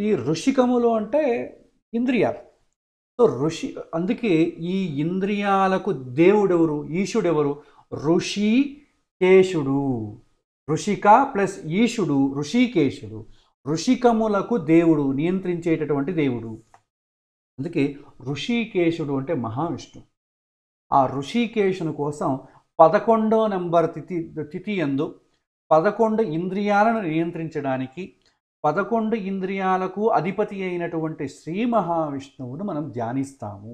ఈ ఋషికములు అంటే ఇంద్రియాలు సో ఋషి అందుకే ఈ ఇంద్రియాలకు దేవుడెవరు ఈశుడెవరు ఋషి కేశుడు ఋషిక ప్లస్ ఈశుడు ఋషికేశుడు ఋషికములకు దేవుడు నియంత్రించేటటువంటి దేవుడు అందుకే ఋషికేశుడు అంటే మహావిష్ణు ఆ ఋషికేశుని కోసం పదకొండో నెంబర్ తిథి తిథి ఎందు పదకొండు ఇంద్రియాలను నియంత్రించడానికి పదకొండు ఇంద్రియాలకు అధిపతి అయినటువంటి శ్రీ మహావిష్ణువును మనం ధ్యానిస్తాము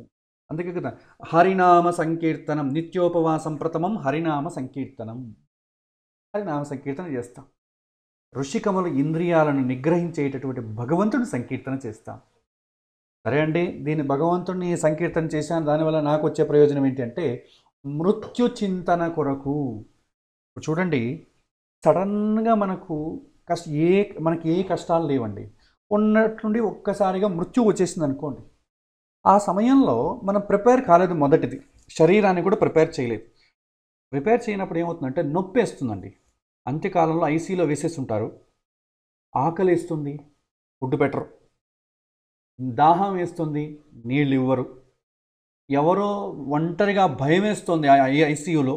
అందుకే కదా హరినామ సంకీర్తనం నిత్యోపవాసం ప్రథమం హరినామ సంకీర్తనం హరినామ సంకీర్తన చేస్తాం ఋషికముల ఇంద్రియాలను నిగ్రహించేటటువంటి భగవంతుని సంకీర్తన చేస్తాం సరే అండి దీని భగవంతుడిని సంకీర్తన చేశాను దానివల్ల నాకు వచ్చే ప్రయోజనం ఏంటంటే మృత్యు చింతన కొరకు చూడండి సడన్గా మనకు కష్ట ఏ మనకి ఏ కష్టాలు లేవండి ఉన్నట్టుండి ఒక్కసారిగా మృత్యు వచ్చేసింది అనుకోండి ఆ సమయంలో మనం ప్రిపేర్ కాలేదు మొదటిది శరీరాన్ని కూడా ప్రిపేర్ చేయలేదు ప్రిపేర్ చేయనప్పుడు ఏమవుతుందంటే నొప్పి వేస్తుందండి అంత్యకాలంలో ఐసీలో వేసేస్తుంటారు ఆకలి వేస్తుంది ఫుడ్ పెట్టరు దాహం వేస్తుంది నీళ్ళు ఇవ్వరు ఎవరో ఒంటరిగా భయం వేస్తుంది ఐసీయూలో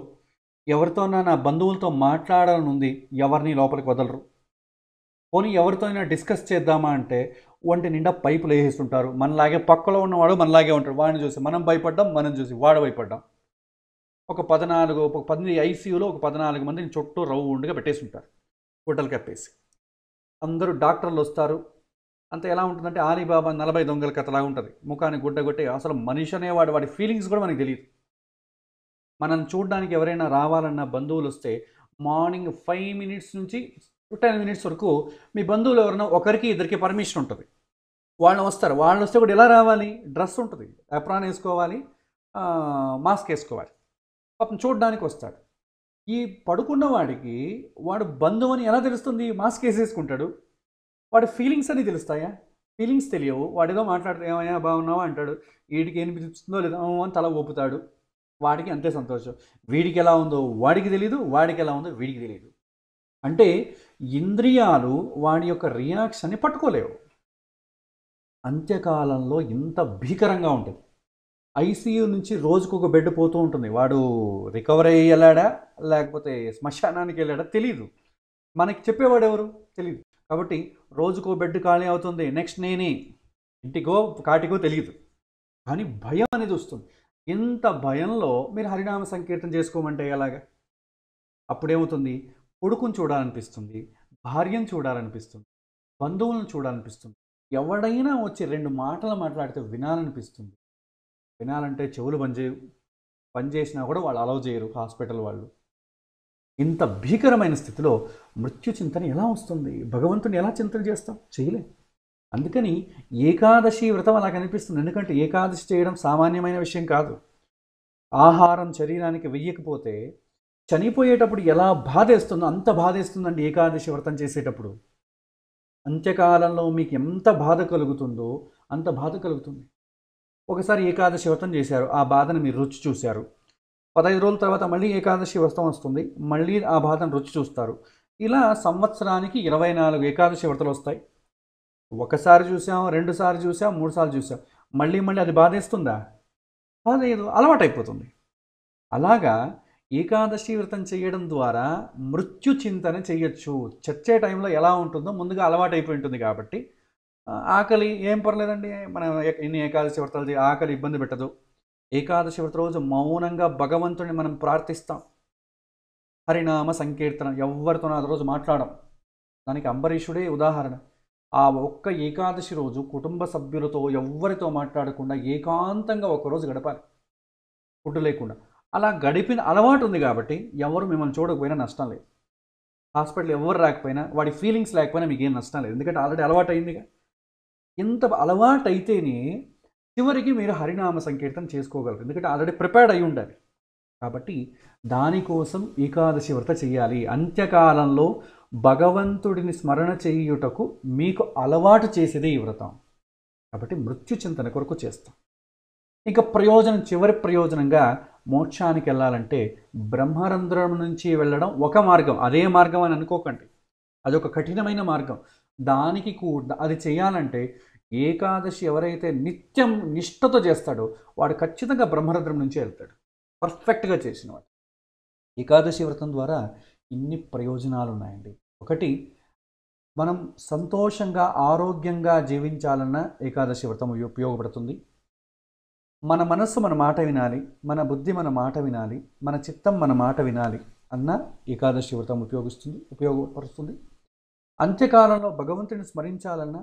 ఎవరితోనైనా నా బంధువులతో మాట్లాడాలని ఉంది ఎవరిని లోపలికి వదలరు పోనీ ఎవరితోనైనా డిస్కస్ చేద్దామా అంటే ఒంటి నిండా పైపులు వేసేస్తుంటారు మనలాగే పక్కలో ఉన్నవాడు మనలాగే ఉంటాడు వాడిని చూసి మనం భయపడ్డాం మనం చూసి వాడు భయపడ్డాం ఒక పద్నాలుగు ఒక పద్దెనిమిది ఐసీయూలో ఒక పద్నాలుగు మందిని చుట్టూ పెట్టేసి ఉంటారు గుడ్డలు కప్పేసి అందరూ డాక్టర్లు వస్తారు అంత ఎలా ఉంటుందంటే ఆలీబాబా నలభై దొంగల కథలా ఉంటుంది ముఖానికి గుడ్డగొట్టి అసలు మనిషి అనేవాడు వాడి ఫీలింగ్స్ కూడా మనకు తెలియదు మనం చూడడానికి ఎవరైనా రావాలన్న బంధువులు వస్తే మార్నింగ్ ఫైవ్ మినిట్స్ నుంచి టెన్ మినిట్స్ వరకు మీ బంధువులు ఎవరైనా ఒకరికి ఇద్దరికి పర్మిషన్ ఉంటుంది వాళ్ళు వస్తారు వాళ్ళు వస్తే కూడా ఎలా రావాలి డ్రెస్ ఉంటుంది అప్రాన్ వేసుకోవాలి మాస్క్ వేసుకోవాలి పాపం చూడడానికి వస్తాడు ఈ పడుకున్న వాడికి వాడు బంధువు అని ఎలా తెలుస్తుంది మాస్క్ వేసేసుకుంటాడు వాడి ఫీలింగ్స్ అని తెలుస్తాయా ఫీలింగ్స్ తెలియవు వాడేదో మాట్లాడతాడు ఏమయ్యా బాగున్నావా అంటాడు వీడికి ఏం పిలుస్తుందో లేదో అని తల ఊపుతాడు వాడికి అంతే సంతోషం వీడికి ఎలా ఉందో వాడికి తెలియదు వాడికి ఎలా ఉందో వీడికి తెలియదు అంటే ఇంద్రియాలు వాడి యొక్క రియాక్షన్ని పట్టుకోలేవు అంత్యకాలంలో ఇంత భీకరంగా ఉంటుంది ఐసీయూ నుంచి రోజుకు ఒక బెడ్ పోతూ ఉంటుంది వాడు రికవర్ అయ్యేలాడా లేకపోతే శ్మశానానికి వెళ్ళాడా తెలియదు మనకి చెప్పేవాడు ఎవరు తెలియదు కాబట్టి రోజుకో బెడ్ ఖాళీ అవుతుంది నెక్స్ట్ నేనే ఇంటికో కాటికో తెలియదు కానీ భయం అనేది వస్తుంది ఇంత భయంలో మీరు హరినామ సంకీర్తన చేసుకోమంటే ఎలాగా అప్పుడేమవుతుంది కొడుకును చూడాలనిపిస్తుంది భార్యను చూడాలనిపిస్తుంది బంధువులను చూడాలనిపిస్తుంది ఎవడైనా వచ్చి రెండు మాటలు మాట్లాడితే వినాలనిపిస్తుంది వినాలంటే చెవులు పనిచే పనిచేసినా కూడా వాళ్ళు అలౌ చేయరు హాస్పిటల్ వాళ్ళు ఇంత భీకరమైన స్థితిలో మృత్యు చింతన ఎలా వస్తుంది భగవంతుని ఎలా చింతన చేస్తాం చేయలే అందుకని ఏకాదశి వ్రతం అలా కనిపిస్తుంది ఎందుకంటే ఏకాదశి చేయడం సామాన్యమైన విషయం కాదు ఆహారం శరీరానికి వెయ్యకపోతే చనిపోయేటప్పుడు ఎలా బాధేస్తుందో అంత బాధేస్తుందండి ఏకాదశి వ్రతం చేసేటప్పుడు అంత్యకాలంలో మీకు ఎంత బాధ కలుగుతుందో అంత బాధ కలుగుతుంది ఒకసారి ఏకాదశి వ్రతం చేశారు ఆ బాధను మీరు రుచి చూశారు పదహైదు రోజుల తర్వాత మళ్ళీ ఏకాదశి వ్రతం వస్తుంది మళ్ళీ ఆ బాధను రుచి చూస్తారు ఇలా సంవత్సరానికి ఇరవై నాలుగు ఏకాదశి వ్రతలు వస్తాయి ఒకసారి చూసాం రెండుసార్లు చూసాం మూడుసార్లు చూసాం మళ్ళీ మళ్ళీ అది బాధేస్తుందా బాధ అలవాటైపోతుంది అలాగా ఏకాదశి వ్రతం చేయడం ద్వారా మృత్యు చింతన చేయొచ్చు చచ్చే టైంలో ఎలా ఉంటుందో ముందుగా అలవాటైపోయి ఉంటుంది కాబట్టి ఆకలి ఏం పర్లేదండి మనం ఎన్ని ఏకాదశి వ్రతాలు ఆకలి ఇబ్బంది పెట్టదు ఏకాదశి వ్రత రోజు మౌనంగా భగవంతుని మనం ప్రార్థిస్తాం హరినామ సంకీర్తనం ఎవరితోనో ఆ రోజు మాట్లాడడం దానికి అంబరీషుడే ఉదాహరణ ఆ ఒక్క ఏకాదశి రోజు కుటుంబ సభ్యులతో ఎవరితో మాట్లాడకుండా ఏకాంతంగా ఒకరోజు గడపాలి ఫుడ్ లేకుండా అలా గడిపిన అలవాటు ఉంది కాబట్టి ఎవరు మిమ్మల్ని చూడకపోయినా నష్టం లేదు హాస్పిటల్ ఎవరు రాకపోయినా వాడి ఫీలింగ్స్ లేకపోయినా మీకు ఏం నష్టం లేదు ఎందుకంటే ఆల్రెడీ అలవాటు అయిందిగా ఇంత అలవాటు అయితేనే చివరికి మీరు హరినామ సంకీర్తనం చేసుకోగలరు ఎందుకంటే ఆల్రెడీ ప్రిపేర్డ్ అయి ఉండాలి కాబట్టి దానికోసం ఏకాదశి వ్రత చేయాలి అంత్యకాలంలో భగవంతుడిని స్మరణ చేయుటకు మీకు అలవాటు చేసేదే ఈ వ్రతం కాబట్టి మృత్యు చింతన కొరకు చేస్తాం ఇంకా ప్రయోజనం చివరి ప్రయోజనంగా మోక్షానికి వెళ్ళాలంటే బ్రహ్మరంధ్రం నుంచి వెళ్ళడం ఒక మార్గం అదే మార్గం అని అనుకోకండి అదొక కఠినమైన మార్గం దానికి కూడా అది చేయాలంటే ఏకాదశి ఎవరైతే నిత్యం నిష్ఠతో చేస్తాడో వాడు ఖచ్చితంగా బ్రహ్మరంధ్రం నుంచి వెళ్తాడు పర్ఫెక్ట్గా చేసిన వాడు ఏకాదశి వ్రతం ద్వారా ఇన్ని ప్రయోజనాలు ఉన్నాయండి ఒకటి మనం సంతోషంగా ఆరోగ్యంగా జీవించాలన్న ఏకాదశి వ్రతం ఉపయోగపడుతుంది మన మనస్సు మన మాట వినాలి మన బుద్ధి మన మాట వినాలి మన చిత్తం మన మాట వినాలి అన్న ఏకాదశి వ్రతం ఉపయోగిస్తుంది ఉపయోగపరుస్తుంది అంత్యకాలంలో భగవంతుని స్మరించాలన్నా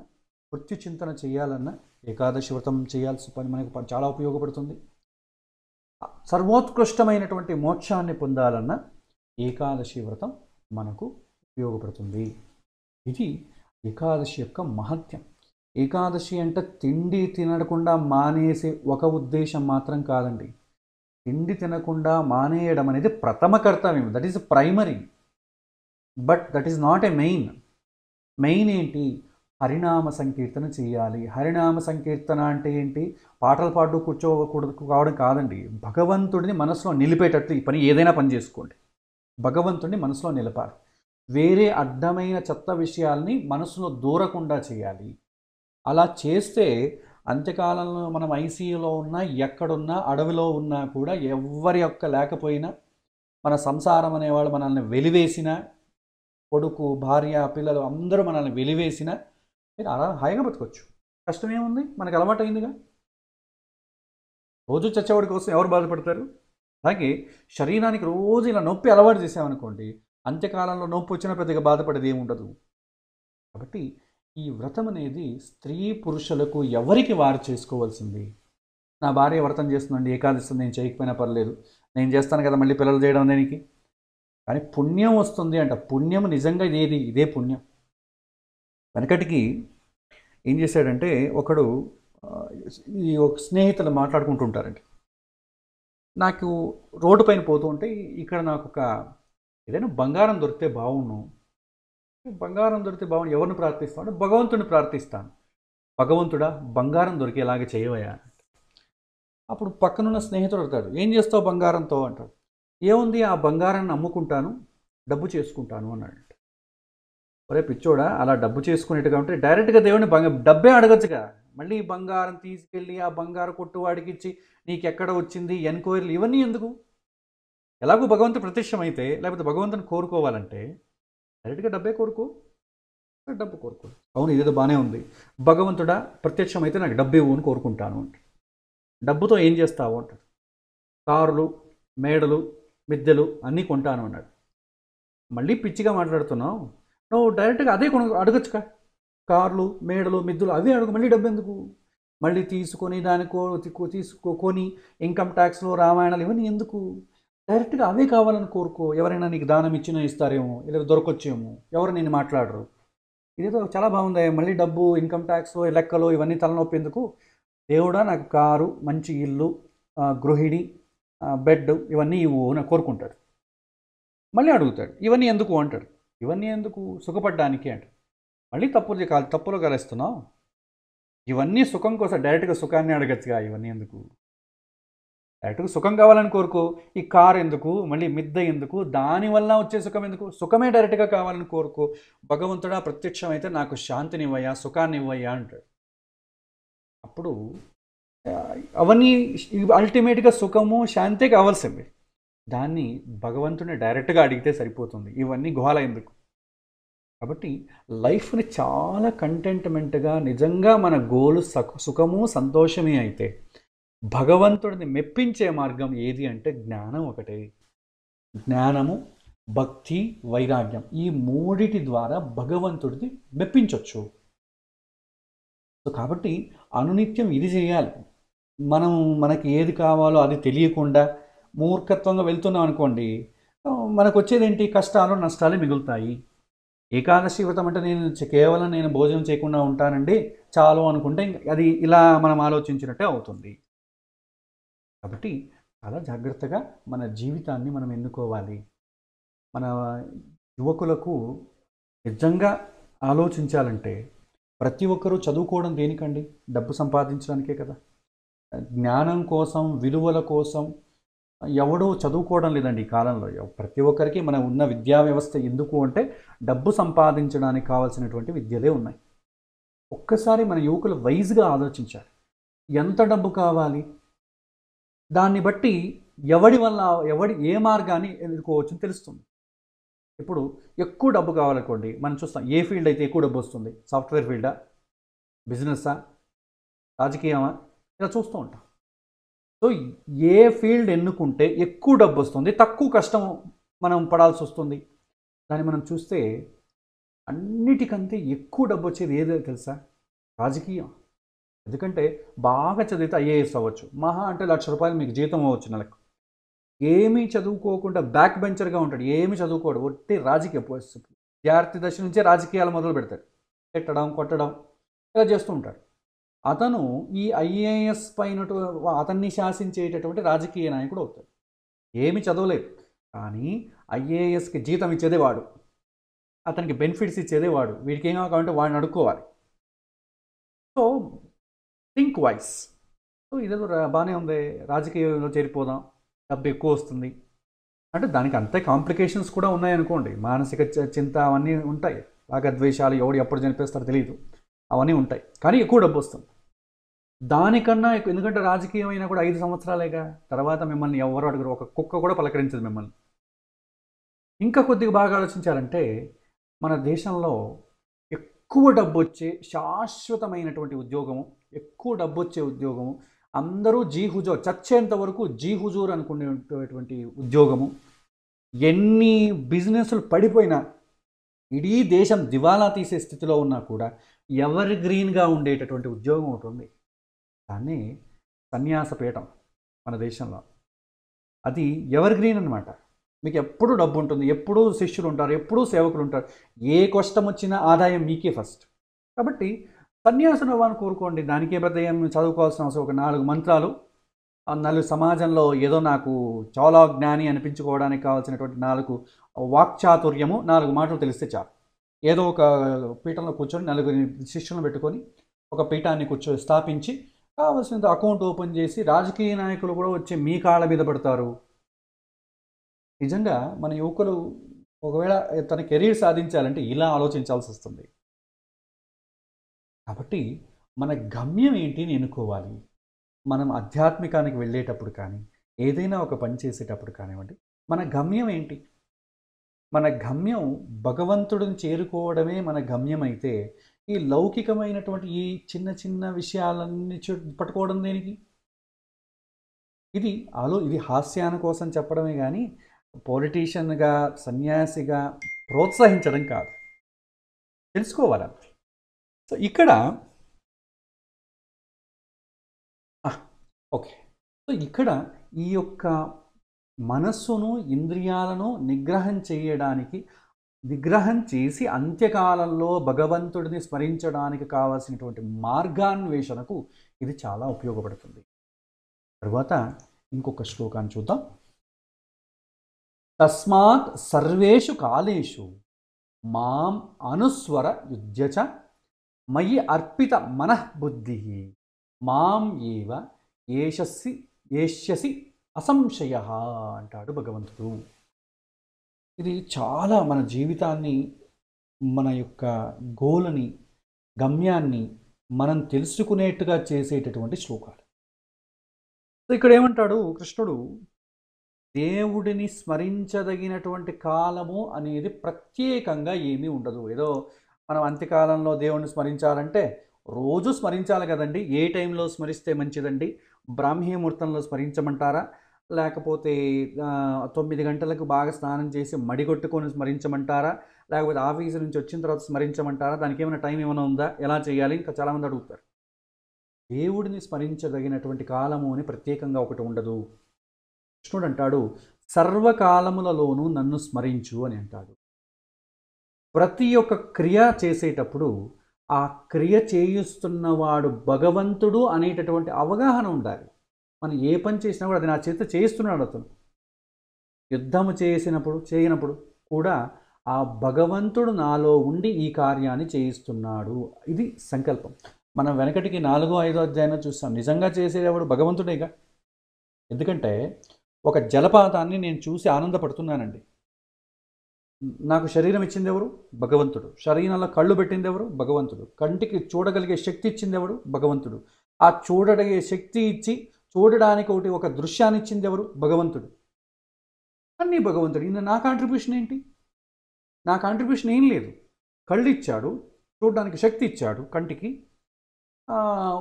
మృత్యు చింతన చేయాలన్నా ఏకాదశి వ్రతం చేయాల్సి పని మనకు చాలా ఉపయోగపడుతుంది సర్వోత్కృష్టమైనటువంటి మోక్షాన్ని పొందాలన్నా ఏకాదశి వ్రతం మనకు ఉపయోగపడుతుంది ఇది ఏకాదశి యొక్క మహత్యం ఏకాదశి అంటే తిండి తినకుండా మానేసే ఒక ఉద్దేశం మాత్రం కాదండి తిండి తినకుండా మానేయడం అనేది ప్రథమ కర్తవ్యం that is primary but that is not a main main ఏంటి హరినామ సంకీర్తన చేయాలి హరినామ సంకీర్తన అంటే ఏంటి పాటలు పాడు కూర్చోకూడదు కావడం కాదండి భగవంతుడిని మనసులో నిలిపేటట్లు ఈ పని ఏదైనా పని చేసుకోండి భగవంతుడిని మనసులో నిలపాలి వేరే అడ్డమైన చెత్త విషయాల్ని మనసులో దూరకుండా చేయాలి అలా చేస్తే అంత్యకాలంలో మనం ఐసీయూలో ఉన్నా ఎక్కడున్నా అడవిలో ఉన్నా కూడా ఎవరి యొక్క లేకపోయినా మన సంసారం అనేవాళ్ళు మనల్ని వెలివేసిన కొడుకు భార్య పిల్లలు అందరూ మనల్ని వెలివేసిన మీరు అలా హాయిగా బతకొచ్చు ఏముంది మనకు అలవాటు అయిందిగా రోజు చచ్చేవాడి కోసం ఎవరు బాధపడతారు అలాగే శరీరానికి రోజు ఇలా నొప్పి అలవాటు చేసామనుకోండి అంత్యకాలంలో నొప్పి వచ్చినా పెద్దగా బాధపడేది ఏముండదు కాబట్టి ఈ వ్రతం అనేది స్త్రీ పురుషులకు ఎవరికి వారు చేసుకోవాల్సింది నా భార్య వ్రతం చేస్తుందండి ఏకాదశి నేను చేయకపోయినా పర్లేదు నేను చేస్తాను కదా మళ్ళీ పిల్లలు చేయడం దేనికి కానీ పుణ్యం వస్తుంది అంట పుణ్యం నిజంగా ఇదేది ఇదే పుణ్యం వెనకటికి ఏం చేశాడంటే ఒకడు ఈ ఒక స్నేహితులు మాట్లాడుకుంటుంటారండి నాకు రోడ్డు పైన పోతూ ఉంటే ఇక్కడ నాకు ఒక ఏదైనా బంగారం దొరికితే బాగుండు బంగారం దొరికితే బాగుంది ఎవరిని ప్రార్థిస్తాను భగవంతుని ప్రార్థిస్తాను భగవంతుడా బంగారం దొరికేలాగా చేయవయా అప్పుడు పక్కనున్న స్నేహితుడు అడతాడు ఏం చేస్తావు బంగారంతో అంటాడు ఏముంది ఆ బంగారాన్ని అమ్ముకుంటాను డబ్బు చేసుకుంటాను అన్నాడు ఒరే పిచ్చోడా అలా డబ్బు చేసుకునేట్టుగా ఉంటే డైరెక్ట్గా దేవుని బంగ డబ్బే అడగచ్చుగా మళ్ళీ బంగారం తీసుకెళ్ళి ఆ బంగారు కొట్టువాడికి ఇచ్చి నీకెక్కడ వచ్చింది ఎన్క్వైరీలు ఇవన్నీ ఎందుకు ఎలాగో భగవంతు ప్రత్యక్షమైతే లేకపోతే భగవంతుని కోరుకోవాలంటే డైరెక్ట్గా డబ్బే కోరుకో డబ్బు కోరుకో అవును ఇదేదో బాగానే ఉంది భగవంతుడా అయితే నాకు డబ్బు ఇవ్వు అని కోరుకుంటాను అంటాడు డబ్బుతో ఏం చేస్తావు అంటాడు కారులు మేడలు మిద్దెలు అన్నీ కొంటాను అన్నాడు మళ్ళీ పిచ్చిగా మాట్లాడుతున్నావు నువ్వు డైరెక్ట్గా అదే కొను అడగచ్చుగా కార్లు మేడలు మిద్దులు అవే అడుగు మళ్ళీ డబ్బు ఎందుకు మళ్ళీ తీసుకొని దానికో తీసుకో కొని ఇన్కమ్ ట్యాక్స్లు రామాయణాలు ఇవన్నీ ఎందుకు డైరెక్ట్గా అవే కావాలని కోరుకో ఎవరైనా నీకు దానం ఇచ్చినా ఇస్తారేమో లేదా దొరకొచ్చేమో ఎవరు నేను మాట్లాడరు ఇదేదో చాలా బాగుంది మళ్ళీ డబ్బు ఇన్కమ్ ట్యాక్స్ లెక్కలు ఇవన్నీ తలనొప్పేందుకు దేవుడా నాకు కారు మంచి ఇల్లు గృహిణి బెడ్ ఇవన్నీ ఇవ్వు అని కోరుకుంటాడు మళ్ళీ అడుగుతాడు ఇవన్నీ ఎందుకు అంటాడు ఇవన్నీ ఎందుకు సుఖపడ్డానికి అంట మళ్ళీ తప్పులు తప్పులు కలిస్తున్నావు ఇవన్నీ సుఖం కోసం డైరెక్ట్గా సుఖాన్ని అడగచ్చుగా ఇవన్నీ ఎందుకు డైరెక్ట్గా సుఖం కావాలని కోరుకో ఈ కార్ ఎందుకు మళ్ళీ మిద్ద ఎందుకు దానివల్ల వచ్చే సుఖం ఎందుకు సుఖమే డైరెక్ట్గా కావాలని కోరుకో భగవంతుడా అయితే నాకు శాంతినివ్వయ్యా ఇవ్వయా అంటాడు అప్పుడు అవన్నీ అల్టిమేట్గా సుఖము శాంతే కావాల్సింది దాన్ని భగవంతుని డైరెక్ట్గా అడిగితే సరిపోతుంది ఇవన్నీ గుహాల ఎందుకు కాబట్టి లైఫ్ని చాలా కంటెంట్మెంట్గా నిజంగా మన గోలు సుఖము సంతోషమే అయితే భగవంతుడిని మెప్పించే మార్గం ఏది అంటే జ్ఞానం ఒకటే జ్ఞానము భక్తి వైరాగ్యం ఈ మూడిటి ద్వారా భగవంతుడిని మెప్పించవచ్చు సో కాబట్టి అనునిత్యం ఇది చేయాలి మనం మనకి ఏది కావాలో అది తెలియకుండా మూర్ఖత్వంగా వెళ్తున్నాం అనుకోండి మనకు వచ్చేదేంటి కష్టాలు నష్టాలు మిగులుతాయి ఏకాదశి వ్రతం అంటే నేను కేవలం నేను భోజనం చేయకుండా ఉంటానండి చాలు అనుకుంటే అది ఇలా మనం ఆలోచించినట్టే అవుతుంది కాబట్టి చాలా జాగ్రత్తగా మన జీవితాన్ని మనం ఎన్నుకోవాలి మన యువకులకు నిజంగా ఆలోచించాలంటే ప్రతి ఒక్కరూ చదువుకోవడం దేనికండి డబ్బు సంపాదించడానికే కదా జ్ఞానం కోసం విలువల కోసం ఎవడో చదువుకోవడం లేదండి ఈ కాలంలో ప్రతి ఒక్కరికి మనం ఉన్న విద్యా వ్యవస్థ ఎందుకు అంటే డబ్బు సంపాదించడానికి కావాల్సినటువంటి విద్యలే ఉన్నాయి ఒక్కసారి మన యువకులు వైజ్గా ఆలోచించాలి ఎంత డబ్బు కావాలి దాన్ని బట్టి ఎవడి వల్ల ఎవడి ఏ మార్గాన్ని ఎదుర్కోవచ్చని తెలుస్తుంది ఇప్పుడు ఎక్కువ డబ్బు కావాలనుకోండి మనం చూస్తాం ఏ ఫీల్డ్ అయితే ఎక్కువ డబ్బు వస్తుంది సాఫ్ట్వేర్ ఫీల్డా బిజినెస్సా రాజకీయమా ఇలా చూస్తూ ఉంటాం సో ఏ ఫీల్డ్ ఎన్నుకుంటే ఎక్కువ డబ్బు వస్తుంది తక్కువ కష్టం మనం పడాల్సి వస్తుంది దాన్ని మనం చూస్తే అన్నిటికంటే ఎక్కువ డబ్బు వచ్చేది ఏదో తెలుసా రాజకీయం ఎందుకంటే బాగా చదివితే ఐఏఎస్ అవ్వచ్చు మహా అంటే లక్ష రూపాయలు మీకు జీతం అవ్వచ్చు నెలకు ఏమీ చదువుకోకుండా బ్యాక్ బెంచర్గా ఉంటాడు ఏమి చదువుకోడు ఒట్టి రాజకీయ విద్యార్థి దశ నుంచే రాజకీయాలు మొదలు పెడతాడు పెట్టడం కొట్టడం ఇలా చేస్తూ ఉంటాడు అతను ఈ ఐఏఎస్ పైన అతన్ని శాసించేటటువంటి రాజకీయ నాయకుడు అవుతాడు ఏమి చదవలేదు కానీ ఐఏఎస్కి జీతం ఇచ్చేదే వాడు అతనికి బెనిఫిట్స్ ఇచ్చేదే వాడు వీడికి ఏం కావాలంటే వాడిని అడుక్కోవాలి సో థింక్ వైస్ సో ఇదేదో బాగానే ఉంది రాజకీయంలో చేరిపోదాం డబ్బు ఎక్కువ వస్తుంది అంటే దానికి అంతే కాంప్లికేషన్స్ కూడా ఉన్నాయనుకోండి మానసిక చింత అవన్నీ ఉంటాయి రాగద్వేషాలు ఎవడు ఎప్పుడు చనిపేస్తారో తెలియదు అవన్నీ ఉంటాయి కానీ ఎక్కువ డబ్బు వస్తుంది దానికన్నా ఎందుకంటే రాజకీయం అయినా కూడా ఐదు సంవత్సరాలేగా తర్వాత మిమ్మల్ని ఎవరు అడుగురు ఒక కుక్క కూడా పలకరించదు మిమ్మల్ని ఇంకా కొద్దిగా బాగా ఆలోచించాలంటే మన దేశంలో ఎక్కువ డబ్బు వచ్చే శాశ్వతమైనటువంటి ఉద్యోగము ఎక్కువ డబ్బు వచ్చే ఉద్యోగము అందరూ జీ హుజూర్ చచ్చేంత వరకు జీ హుజూర్ అనుకునేటువంటి ఉద్యోగము ఎన్ని బిజినెస్లు పడిపోయినా ఇడీ దేశం దివాలా తీసే స్థితిలో ఉన్నా కూడా ఎవర్ గ్రీన్గా ఉండేటటువంటి ఉద్యోగం ఒకటి ఉంది కానీ సన్యాసపీఠం మన దేశంలో అది ఎవర్ గ్రీన్ అనమాట మీకు ఎప్పుడు డబ్బు ఉంటుంది ఎప్పుడూ శిష్యులు ఉంటారు ఎప్పుడూ సేవకులు ఉంటారు ఏ కష్టం వచ్చినా ఆదాయం మీకే ఫస్ట్ కాబట్టి సన్యాసం అవ్వాలని కోరుకోండి దానికే పెద్ద ఏం చదువుకోవాల్సిన అవసరం ఒక నాలుగు మంత్రాలు నలుగు సమాజంలో ఏదో నాకు చాలా జ్ఞాని అనిపించుకోవడానికి కావాల్సినటువంటి నాలుగు వాక్చాతుర్యము నాలుగు మాటలు తెలిస్తే చాలు ఏదో ఒక పీఠంలో కూర్చొని నలుగురి శిష్యులను పెట్టుకొని ఒక పీఠాన్ని కూర్చో స్థాపించి కావలసినంత అకౌంట్ ఓపెన్ చేసి రాజకీయ నాయకులు కూడా వచ్చి మీ కాళ్ళ మీద పడతారు నిజంగా మన యువకులు ఒకవేళ తన కెరీర్ సాధించాలంటే ఇలా ఆలోచించాల్సి వస్తుంది కాబట్టి మన గమ్యం ఏంటి అని ఎన్నుకోవాలి మనం ఆధ్యాత్మికానికి వెళ్ళేటప్పుడు కానీ ఏదైనా ఒక పని చేసేటప్పుడు కానివ్వండి మన గమ్యం ఏంటి మన గమ్యం భగవంతుడిని చేరుకోవడమే మన గమ్యం అయితే ఈ లౌకికమైనటువంటి ఈ చిన్న చిన్న విషయాలన్నీ పట్టుకోవడం దేనికి ఇది ఆలో ఇది హాస్యాన కోసం చెప్పడమే కానీ పొలిటీషియన్గా సన్యాసిగా ప్రోత్సహించడం కాదు తెలుసుకోవాలి సో ఇక్కడ ఓకే సో ఇక్కడ ఈ యొక్క మనస్సును ఇంద్రియాలను నిగ్రహం చేయడానికి నిగ్రహం చేసి అంత్యకాలంలో భగవంతుడిని స్మరించడానికి కావాల్సినటువంటి మార్గాన్వేషణకు ఇది చాలా ఉపయోగపడుతుంది తరువాత ఇంకొక శ్లోకాన్ని చూద్దాం తస్మాత్ సర్వేషు కాలేషు మాం అనుస్వర యుద్ధచ మయి అర్పిత మనఃబుద్ధి మాం ఏవ ఏషస్సి ఏష్యసి అసంశయ అంటాడు భగవంతుడు ఇది చాలా మన జీవితాన్ని మన యొక్క గోలని గమ్యాన్ని మనం తెలుసుకునేట్టుగా చేసేటటువంటి శ్లోకాలు ఇక్కడ ఏమంటాడు కృష్ణుడు దేవుడిని స్మరించదగినటువంటి కాలము అనేది ప్రత్యేకంగా ఏమీ ఉండదు ఏదో మనం అంత్యకాలంలో దేవుణ్ణి స్మరించాలంటే రోజు స్మరించాలి కదండి ఏ టైంలో స్మరిస్తే మంచిదండి ముహూర్తంలో స్మరించమంటారా లేకపోతే తొమ్మిది గంటలకు బాగా స్నానం చేసి మడిగొట్టుకొని స్మరించమంటారా లేకపోతే ఆఫీసు నుంచి వచ్చిన తర్వాత స్మరించమంటారా దానికి ఏమైనా టైం ఏమైనా ఉందా ఎలా చేయాలి ఇంకా చాలామంది అడుగుతారు దేవుడిని స్మరించదగినటువంటి కాలము అని ప్రత్యేకంగా ఒకటి ఉండదు కృష్ణుడు అంటాడు సర్వకాలములలోనూ నన్ను స్మరించు అని అంటాడు ప్రతి ఒక్క క్రియ చేసేటప్పుడు ఆ క్రియ చేయిస్తున్నవాడు భగవంతుడు అనేటటువంటి అవగాహన ఉండాలి మనం ఏ పని చేసినా కూడా అది నా చేత చేయిస్తున్నాడు అతను యుద్ధము చేసినప్పుడు చేయనప్పుడు కూడా ఆ భగవంతుడు నాలో ఉండి ఈ కార్యాన్ని చేయిస్తున్నాడు ఇది సంకల్పం మనం వెనకటికి నాలుగో ఐదో అధ్యాయంలో చూస్తాం నిజంగా చేసేవాడు భగవంతుడేగా ఎందుకంటే ఒక జలపాతాన్ని నేను చూసి ఆనందపడుతున్నానండి నాకు శరీరం ఇచ్చింది ఎవరు భగవంతుడు శరీరంలో కళ్ళు పెట్టింది ఎవరు భగవంతుడు కంటికి చూడగలిగే శక్తి ఇచ్చింది ఎవరు భగవంతుడు ఆ చూడగలిగే శక్తి ఇచ్చి చూడడానికి ఒకటి ఒక దృశ్యాన్ని ఇచ్చింది ఎవరు భగవంతుడు అన్నీ భగవంతుడు ఇందు నా కాంట్రిబ్యూషన్ ఏంటి నా కాంట్రిబ్యూషన్ ఏం లేదు కళ్ళు ఇచ్చాడు చూడడానికి శక్తి ఇచ్చాడు కంటికి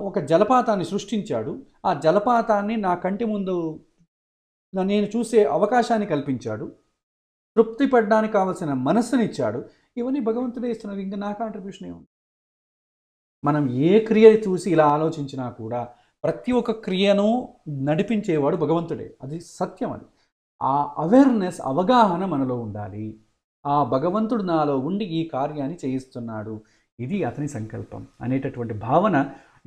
ఒక జలపాతాన్ని సృష్టించాడు ఆ జలపాతాన్ని నా కంటి ముందు నేను చూసే అవకాశాన్ని కల్పించాడు తృప్తి పడడానికి కావలసిన మనస్సునిచ్చాడు ఇవన్నీ భగవంతుడే ఇస్తున్నారు ఇంకా నా కాంట్రిబ్యూషన్ ఏముంది మనం ఏ క్రియ చూసి ఇలా ఆలోచించినా కూడా ప్రతి ఒక్క క్రియను నడిపించేవాడు భగవంతుడే అది సత్యం అది ఆ అవేర్నెస్ అవగాహన మనలో ఉండాలి ఆ భగవంతుడు నాలో ఉండి ఈ కార్యాన్ని చేయిస్తున్నాడు ఇది అతని సంకల్పం అనేటటువంటి భావన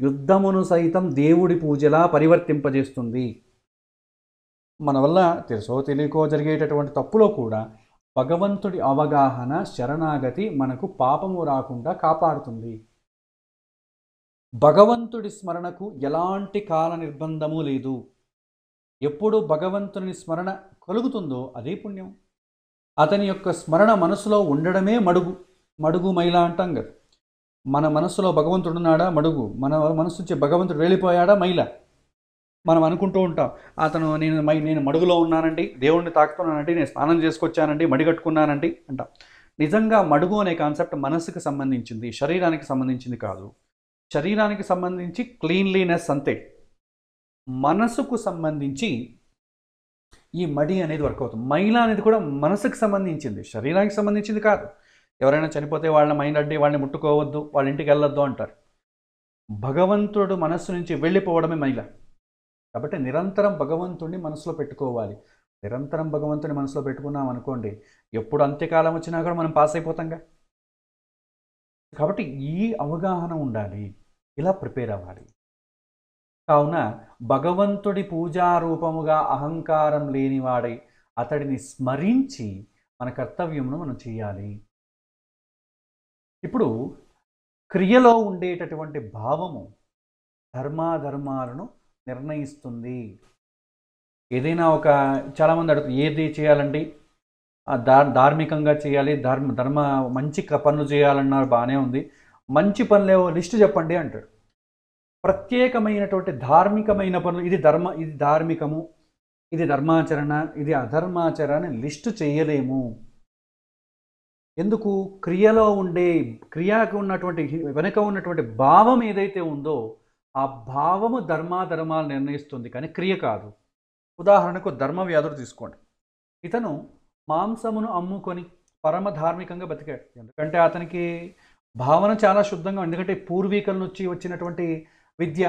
యుద్ధమును సైతం దేవుడి పూజలా పరివర్తింపజేస్తుంది మన వల్ల తెలుసో తెలియకో జరిగేటటువంటి తప్పులో కూడా భగవంతుడి అవగాహన శరణాగతి మనకు పాపము రాకుండా కాపాడుతుంది భగవంతుడి స్మరణకు ఎలాంటి కాల నిర్బంధము లేదు ఎప్పుడు భగవంతుని స్మరణ కలుగుతుందో అదే పుణ్యం అతని యొక్క స్మరణ మనసులో ఉండడమే మడుగు మడుగు మైలా అంటాం కదా మన మనసులో భగవంతుడున్నాడా మడుగు మన మనసు నుంచి భగవంతుడు వెళ్ళిపోయాడా మైల మనం అనుకుంటూ ఉంటాం అతను నేను మై నేను మడుగులో ఉన్నానండి దేవుణ్ణి తాకుతున్నానండి నేను స్నానం చేసుకొచ్చానండి మడిగట్టుకున్నానండి అంటాం నిజంగా మడుగు అనే కాన్సెప్ట్ మనసుకు సంబంధించింది శరీరానికి సంబంధించింది కాదు శరీరానికి సంబంధించి క్లీన్లీనెస్ అంతే మనసుకు సంబంధించి ఈ మడి అనేది వర్క్ అవుతుంది మైల అనేది కూడా మనసుకు సంబంధించింది శరీరానికి సంబంధించింది కాదు ఎవరైనా చనిపోతే వాళ్ళని మైండ్ అడ్డి వాళ్ళని ముట్టుకోవద్దు వాళ్ళ ఇంటికి వెళ్ళొద్దు అంటారు భగవంతుడు మనస్సు నుంచి వెళ్ళిపోవడమే మైల కాబట్టి నిరంతరం భగవంతుణ్ణి మనసులో పెట్టుకోవాలి నిరంతరం భగవంతుని మనసులో పెట్టుకున్నాం అనుకోండి ఎప్పుడు అంత్యకాలం వచ్చినా కూడా మనం పాస్ అయిపోతాంగా కాబట్టి ఈ అవగాహన ఉండాలి ఇలా ప్రిపేర్ అవ్వాలి కావున భగవంతుడి పూజారూపముగా అహంకారం లేనివాడై అతడిని స్మరించి మన కర్తవ్యమును మనం చేయాలి ఇప్పుడు క్రియలో ఉండేటటువంటి భావము ధర్మాధర్మాలను నిర్ణయిస్తుంది ఏదైనా ఒక చాలామంది అడుగుతారు ఏది చేయాలండి ధార్మికంగా చేయాలి ధర్మ ధర్మ మంచి పనులు చేయాలన్నారు బాగానే ఉంది మంచి పనులేవో లిస్ట్ చెప్పండి అంటాడు ప్రత్యేకమైనటువంటి ధార్మికమైన పనులు ఇది ధర్మ ఇది ధార్మికము ఇది ధర్మాచరణ ఇది అధర్మాచరణ లిస్టు చేయలేము ఎందుకు క్రియలో ఉండే క్రియకు ఉన్నటువంటి వెనుక ఉన్నటువంటి భావం ఏదైతే ఉందో ఆ భావము ధర్మాధర్మాలు నిర్ణయిస్తుంది కానీ క్రియ కాదు ఉదాహరణకు ధర్మ వ్యాధులు తీసుకోండి ఇతను మాంసమును అమ్ముకొని పరమ ధార్మికంగా బతికాడు ఎందుకంటే అతనికి భావన చాలా శుద్ధంగా ఎందుకంటే పూర్వీకుల నుంచి వచ్చినటువంటి విద్య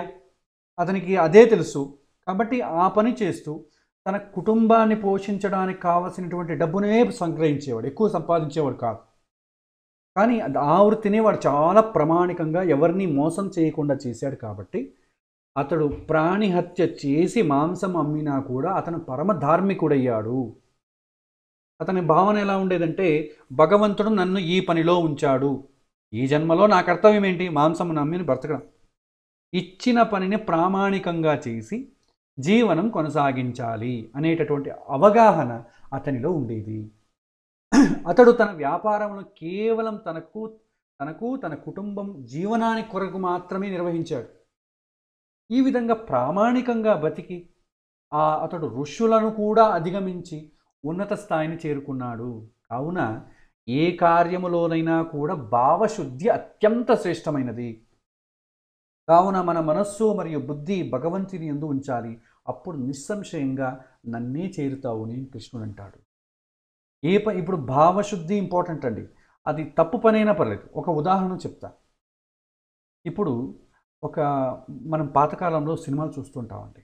అతనికి అదే తెలుసు కాబట్టి ఆ పని చేస్తూ తన కుటుంబాన్ని పోషించడానికి కావలసినటువంటి డబ్బునే సంగ్రహించేవాడు ఎక్కువ సంపాదించేవాడు కాదు కానీ ఆ వృత్తిని వాడు చాలా ప్రామాణికంగా ఎవరిని మోసం చేయకుండా చేశాడు కాబట్టి అతడు ప్రాణిహత్య చేసి మాంసం అమ్మినా కూడా అతను పరమ ధార్మికుడయ్యాడు అతని భావన ఎలా ఉండేదంటే భగవంతుడు నన్ను ఈ పనిలో ఉంచాడు ఈ జన్మలో నా కర్తవ్యం ఏంటి మాంసం నమ్మిని బ్రతకడం ఇచ్చిన పనిని ప్రామాణికంగా చేసి జీవనం కొనసాగించాలి అనేటటువంటి అవగాహన అతనిలో ఉండేది అతడు తన వ్యాపారమును కేవలం తనకు తనకు తన కుటుంబం జీవనాని కొరకు మాత్రమే నిర్వహించాడు ఈ విధంగా ప్రామాణికంగా బతికి ఆ అతడు ఋషులను కూడా అధిగమించి ఉన్నత స్థాయిని చేరుకున్నాడు కావున ఏ కార్యములోనైనా కూడా భావశుద్ధి అత్యంత శ్రేష్టమైనది కావున మన మనస్సు మరియు బుద్ధి భగవంతుని ఎందు ఉంచాలి అప్పుడు నిస్సంశయంగా నన్నే చేరుతావు అని కృష్ణుడు అంటాడు ఏ ప ఇప్పుడు భావశుద్ధి ఇంపార్టెంట్ అండి అది తప్పు పనైనా పర్లేదు ఒక ఉదాహరణ చెప్తా ఇప్పుడు ఒక మనం పాతకాలంలో సినిమాలు చూస్తుంటామండి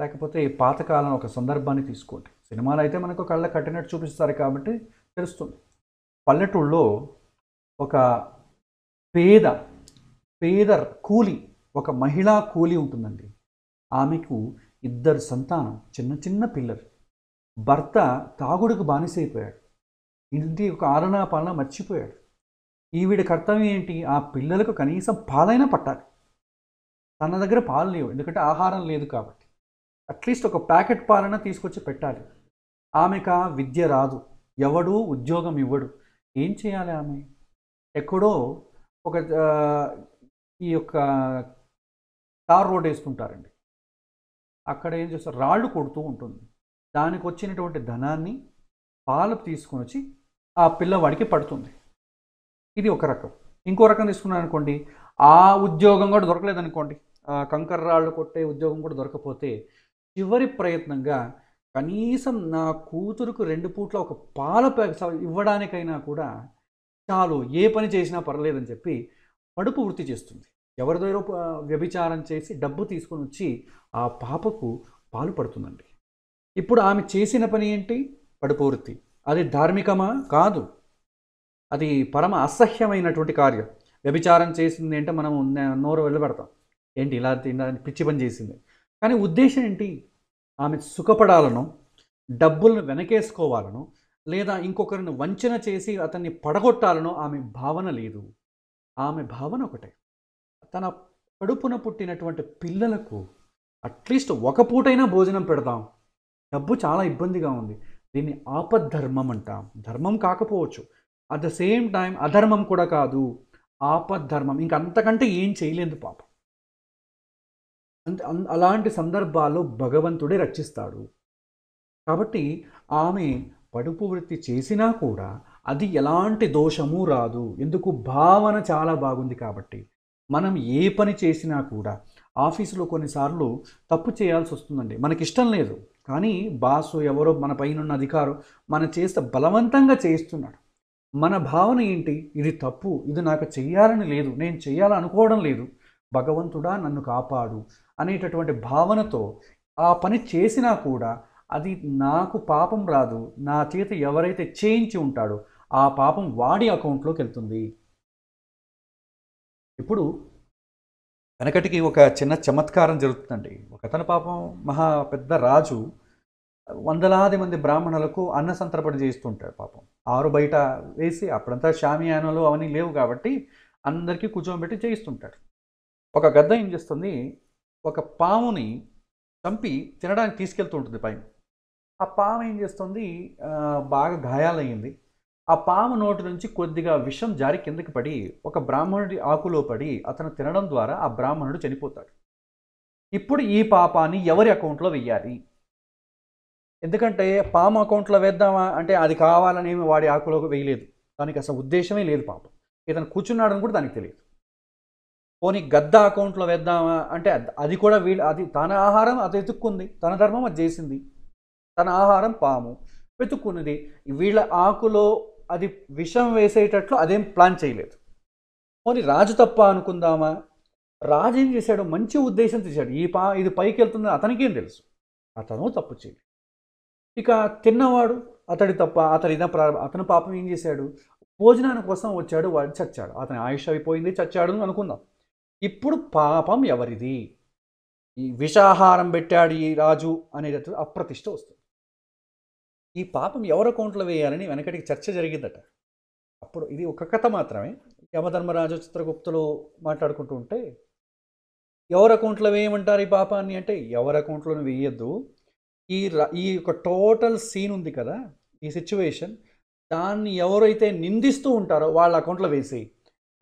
లేకపోతే పాతకాలం ఒక సందర్భాన్ని తీసుకోండి సినిమాలు అయితే మనకు కళ్ళ కట్టినట్టు చూపిస్తారు కాబట్టి తెలుస్తుంది పల్లెటూళ్ళలో ఒక పేద పేద కూలి ఒక మహిళా కూలి ఉంటుందండి ఆమెకు ఇద్దరు సంతానం చిన్న చిన్న పిల్లలు భర్త తాగుడుకు బానిసైపోయాడు ఇంటి ఒక ఆలనా పాలన మర్చిపోయాడు ఈవిడ కర్తవ్యం ఏంటి ఆ పిల్లలకు కనీసం పాలైనా పట్టాలి తన దగ్గర పాలు లేవు ఎందుకంటే ఆహారం లేదు కాబట్టి అట్లీస్ట్ ఒక ప్యాకెట్ పాలన తీసుకొచ్చి పెట్టాలి ఆమెకు విద్య రాదు ఎవడు ఉద్యోగం ఇవ్వడు ఏం చేయాలి ఆమె ఎక్కడో ఒక ఈ యొక్క కార్ రోడ్ వేసుకుంటారండి అక్కడ ఏం చేస్తారు రాళ్ళు కొడుతూ ఉంటుంది దానికి వచ్చినటువంటి ధనాన్ని పాలు తీసుకుని వచ్చి ఆ పిల్లవాడికి పడుతుంది ఇది ఒక రకం ఇంకో రకం తీసుకున్నాను అనుకోండి ఆ ఉద్యోగం కూడా దొరకలేదు అనుకోండి కంకర్రాళ్ళు కొట్టే ఉద్యోగం కూడా దొరకపోతే చివరి ప్రయత్నంగా కనీసం నా కూతురుకు రెండు పూట్ల ఒక పాల ఇవ్వడానికైనా కూడా చాలు ఏ పని చేసినా పర్లేదని చెప్పి పడుపు వృత్తి చేస్తుంది ఎవరిదో వ్యభిచారం చేసి డబ్బు తీసుకొని వచ్చి ఆ పాపకు పాలు పడుతుందండి ఇప్పుడు ఆమె చేసిన పని ఏంటి పడిపూర్తి అది ధార్మికమా కాదు అది పరమ అసహ్యమైనటువంటి కార్యం వ్యభిచారం చేసింది అంటే మనం నోరు వెళ్ళబెడతాం ఏంటి ఇలా పిచ్చి పని చేసింది కానీ ఉద్దేశం ఏంటి ఆమె సుఖపడాలను డబ్బులను వెనకేసుకోవాలను లేదా ఇంకొకరిని వంచన చేసి అతన్ని పడగొట్టాలనో ఆమె భావన లేదు ఆమె భావన ఒకటే తన కడుపున పుట్టినటువంటి పిల్లలకు అట్లీస్ట్ ఒక పూటైనా భోజనం పెడదాం డబ్బు చాలా ఇబ్బందిగా ఉంది దీన్ని ఆపద్ధర్మం అంటాం ధర్మం కాకపోవచ్చు అట్ ద సేమ్ టైం అధర్మం కూడా కాదు ఆపద్ధర్మం ఇంకంతకంటే ఏం చేయలేదు పాప అంత అలాంటి సందర్భాల్లో భగవంతుడే రక్షిస్తాడు కాబట్టి ఆమె పడుపు వృత్తి చేసినా కూడా అది ఎలాంటి దోషము రాదు ఎందుకు భావన చాలా బాగుంది కాబట్టి మనం ఏ పని చేసినా కూడా ఆఫీసులో కొన్నిసార్లు తప్పు చేయాల్సి వస్తుందండి మనకిష్టం లేదు కానీ బాసు ఎవరో మన పైన అధికారం మన చేస్త బలవంతంగా చేయిస్తున్నాడు మన భావన ఏంటి ఇది తప్పు ఇది నాకు చెయ్యాలని లేదు నేను చెయ్యాలనుకోవడం లేదు భగవంతుడా నన్ను కాపాడు అనేటటువంటి భావనతో ఆ పని చేసినా కూడా అది నాకు పాపం రాదు నా చేత ఎవరైతే చేయించి ఉంటాడో ఆ పాపం వాడి అకౌంట్లోకి వెళ్తుంది ఇప్పుడు వెనకటికి ఒక చిన్న చమత్కారం జరుగుతుందండి ఒక పాపం మహా పెద్ద రాజు వందలాది మంది బ్రాహ్మణులకు అన్న సంతర్పణ చేస్తుంటాడు పాపం ఆరు బయట వేసి అప్పుడంతా షామియానలు అవన్నీ లేవు కాబట్టి అందరికీ కూర్చోబెట్టి చేయిస్తుంటాడు ఒక గద్ద ఏం చేస్తుంది ఒక పాముని చంపి తినడానికి తీసుకెళ్తూ ఉంటుంది పైన ఆ పాము ఏం చేస్తుంది బాగా గాయాలయ్యింది ఆ పాము నోటి నుంచి కొద్దిగా విషం జారి కిందకి పడి ఒక బ్రాహ్మణుడి ఆకులో పడి అతను తినడం ద్వారా ఆ బ్రాహ్మణుడు చనిపోతాడు ఇప్పుడు ఈ పాపాన్ని ఎవరి అకౌంట్లో వెయ్యాలి ఎందుకంటే పాము అకౌంట్లో వేద్దామా అంటే అది కావాలనేమి వాడి ఆకులో వేయలేదు దానికి అసలు ఉద్దేశమే లేదు పాపం ఇతను కూర్చున్నాడని కూడా దానికి తెలియదు పోనీ గద్ద అకౌంట్లో వేద్దామా అంటే అది కూడా వీళ్ళు అది తన ఆహారం అది వెతుక్కుంది తన ధర్మం అది చేసింది తన ఆహారం పాము వెతుక్కున్నది వీళ్ళ ఆకులో అది విషం వేసేటట్లు అదేం ప్లాన్ చేయలేదు పోని రాజు తప్ప అనుకుందామా రాజు ఏం చేశాడు మంచి ఉద్దేశం తీశాడు ఈ పా ఇది పైకి వెళ్తుంది అతనికేం తెలుసు అతను తప్పు చేయలేదు ఇక తిన్నవాడు అతడి తప్ప అతడి ప్రారంభ అతను పాపం ఏం చేశాడు భోజనాన్ని కోసం వచ్చాడు వాడు చచ్చాడు అతని ఆయుష్ అయిపోయింది చచ్చాడు అని అనుకుందాం ఇప్పుడు పాపం ఎవరిది ఈ విషాహారం పెట్టాడు ఈ రాజు అనేటట్టు అప్రతిష్ట వస్తుంది ఈ పాపం ఎవరి అకౌంట్లో వేయాలని వెనకటికి చర్చ జరిగిందట అప్పుడు ఇది ఒక కథ మాత్రమే యమధర్మరాజు చిత్రగుప్తులు మాట్లాడుకుంటూ ఉంటే ఎవరి అకౌంట్లో వేయమంటారు ఈ పాపాన్ని అంటే ఎవరి అకౌంట్లోనూ వేయద్దు ఈ ఈ యొక్క టోటల్ సీన్ ఉంది కదా ఈ సిచ్యువేషన్ దాన్ని ఎవరైతే నిందిస్తూ ఉంటారో వాళ్ళ అకౌంట్లో వేసి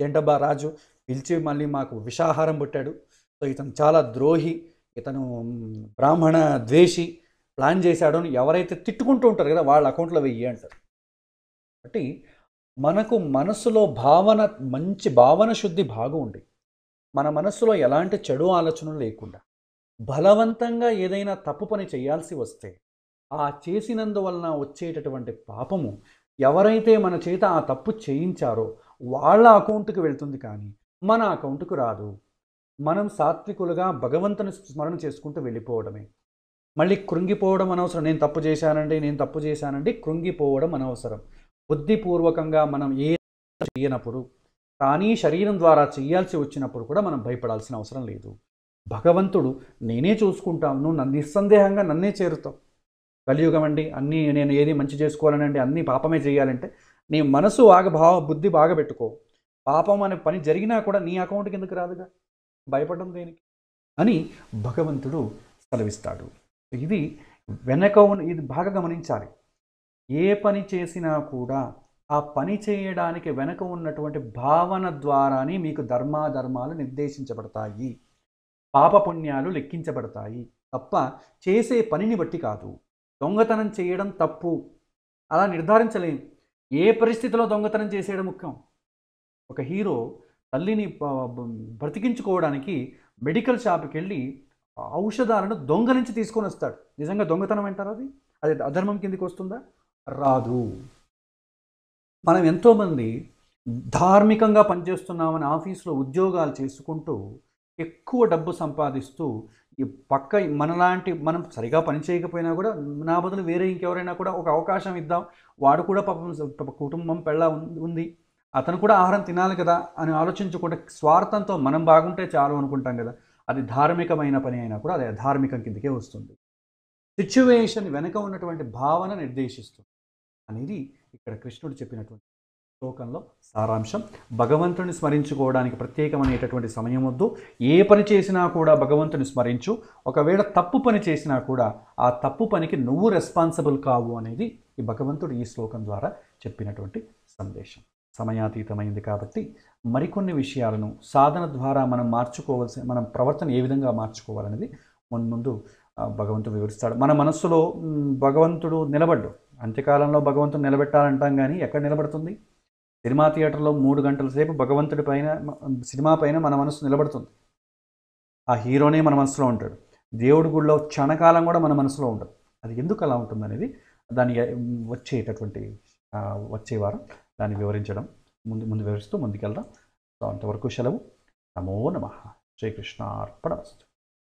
ఏంటబ్బా రాజు పిలిచి మళ్ళీ మాకు విషాహారం పుట్టాడు సో ఇతను చాలా ద్రోహి ఇతను బ్రాహ్మణ ద్వేషి ప్లాన్ చేశాడో అని ఎవరైతే తిట్టుకుంటూ ఉంటారు కదా వాళ్ళ అకౌంట్లో వెయ్యి అంటారు కాబట్టి మనకు మనసులో భావన మంచి భావన శుద్ధి బాగుండి మన మనసులో ఎలాంటి చెడు ఆలోచనలు లేకుండా బలవంతంగా ఏదైనా తప్పు పని చేయాల్సి వస్తే ఆ చేసినందువలన వచ్చేటటువంటి పాపము ఎవరైతే మన చేత ఆ తప్పు చేయించారో వాళ్ళ అకౌంట్కి వెళ్తుంది కానీ మన అకౌంట్కు రాదు మనం సాత్వికులుగా భగవంతుని స్మరణ చేసుకుంటూ వెళ్ళిపోవడమే మళ్ళీ కృంగిపోవడం అనవసరం నేను తప్పు చేశానండి నేను తప్పు చేశానండి కృంగిపోవడం అనవసరం బుద్ధిపూర్వకంగా మనం ఏ (laughs) చేయనప్పుడు కానీ శరీరం ద్వారా చేయాల్సి వచ్చినప్పుడు కూడా మనం భయపడాల్సిన అవసరం లేదు భగవంతుడు నేనే చూసుకుంటాను నువ్వు నన్ను నిస్సందేహంగా నన్నే చేరుతావు కలియుగం అండి అన్నీ నేను ఏది మంచి చేసుకోవాలనండి అన్నీ పాపమే చేయాలంటే నీ మనసు బాగా భావ బుద్ధి బాగా పెట్టుకో పాపం అనే పని జరిగినా కూడా నీ అకౌంట్ ఎందుకు రాదుగా భయపడడం దేనికి అని భగవంతుడు సెలవిస్తాడు ఇది వెనక ఇది బాగా గమనించాలి ఏ పని చేసినా కూడా ఆ పని చేయడానికి వెనక ఉన్నటువంటి భావన ద్వారానే మీకు ధర్మాధర్మాలు నిర్దేశించబడతాయి పాపపుణ్యాలు లెక్కించబడతాయి తప్ప చేసే పనిని బట్టి కాదు దొంగతనం చేయడం తప్పు అలా నిర్ధారించలేం ఏ పరిస్థితిలో దొంగతనం చేసేయడం ముఖ్యం ఒక హీరో తల్లిని బ్రతికించుకోవడానికి మెడికల్ షాప్కి వెళ్ళి ఔషధాలను దొంగ నుంచి తీసుకొని వస్తాడు నిజంగా దొంగతనం అంటారు అది అది అధర్మం కిందికి వస్తుందా రాదు మనం ఎంతోమంది ధార్మికంగా పనిచేస్తున్నామని ఆఫీసులో ఉద్యోగాలు చేసుకుంటూ ఎక్కువ డబ్బు సంపాదిస్తూ ఈ పక్క మనలాంటి మనం సరిగా పని చేయకపోయినా కూడా నా బదులు వేరే ఇంకెవరైనా కూడా ఒక అవకాశం ఇద్దాం వాడు కూడా పాపం కుటుంబం పెళ్ళ ఉంది అతను కూడా ఆహారం తినాలి కదా అని ఆలోచించకుండా స్వార్థంతో మనం బాగుంటే చాలు అనుకుంటాం కదా అది ధార్మికమైన పని అయినా కూడా అది అధార్మికం కిందకే వస్తుంది సిచ్యువేషన్ వెనక ఉన్నటువంటి భావన నిర్దేశిస్తుంది అనేది ఇక్కడ కృష్ణుడు చెప్పినటువంటి శ్లోకంలో సారాంశం భగవంతుని స్మరించుకోవడానికి ప్రత్యేకమైనటువంటి సమయం వద్దు ఏ పని చేసినా కూడా భగవంతుని స్మరించు ఒకవేళ తప్పు పని చేసినా కూడా ఆ తప్పు పనికి నువ్వు రెస్పాన్సిబుల్ కావు అనేది ఈ భగవంతుడు ఈ శ్లోకం ద్వారా చెప్పినటువంటి సందేశం సమయాతీతమైంది కాబట్టి మరికొన్ని విషయాలను సాధన ద్వారా మనం మార్చుకోవాల్సి మనం ప్రవర్తన ఏ విధంగా మార్చుకోవాలనేది ముందు భగవంతుడు వివరిస్తాడు మన మనస్సులో భగవంతుడు నిలబడ్డు అంత్యకాలంలో భగవంతుడు నిలబెట్టాలంటాం కానీ ఎక్కడ నిలబడుతుంది సినిమా థియేటర్లో మూడు గంటల సేపు భగవంతుడి పైన సినిమా పైన మన మనసు నిలబడుతుంది ఆ హీరోనే మన మనసులో ఉంటాడు దేవుడి గుడిలో క్షణకాలం కూడా మన మనసులో ఉండదు అది ఎందుకు అలా ఉంటుంది అనేది దాని వచ్చేటటువంటి వచ్చే వారం దాన్ని వివరించడం ముందు ముందు వివరిస్తూ ముందుకెళ్దాం సో అంతవరకు సెలవు నమో నమ శ్రీకృష్ణార్పణ వస్తు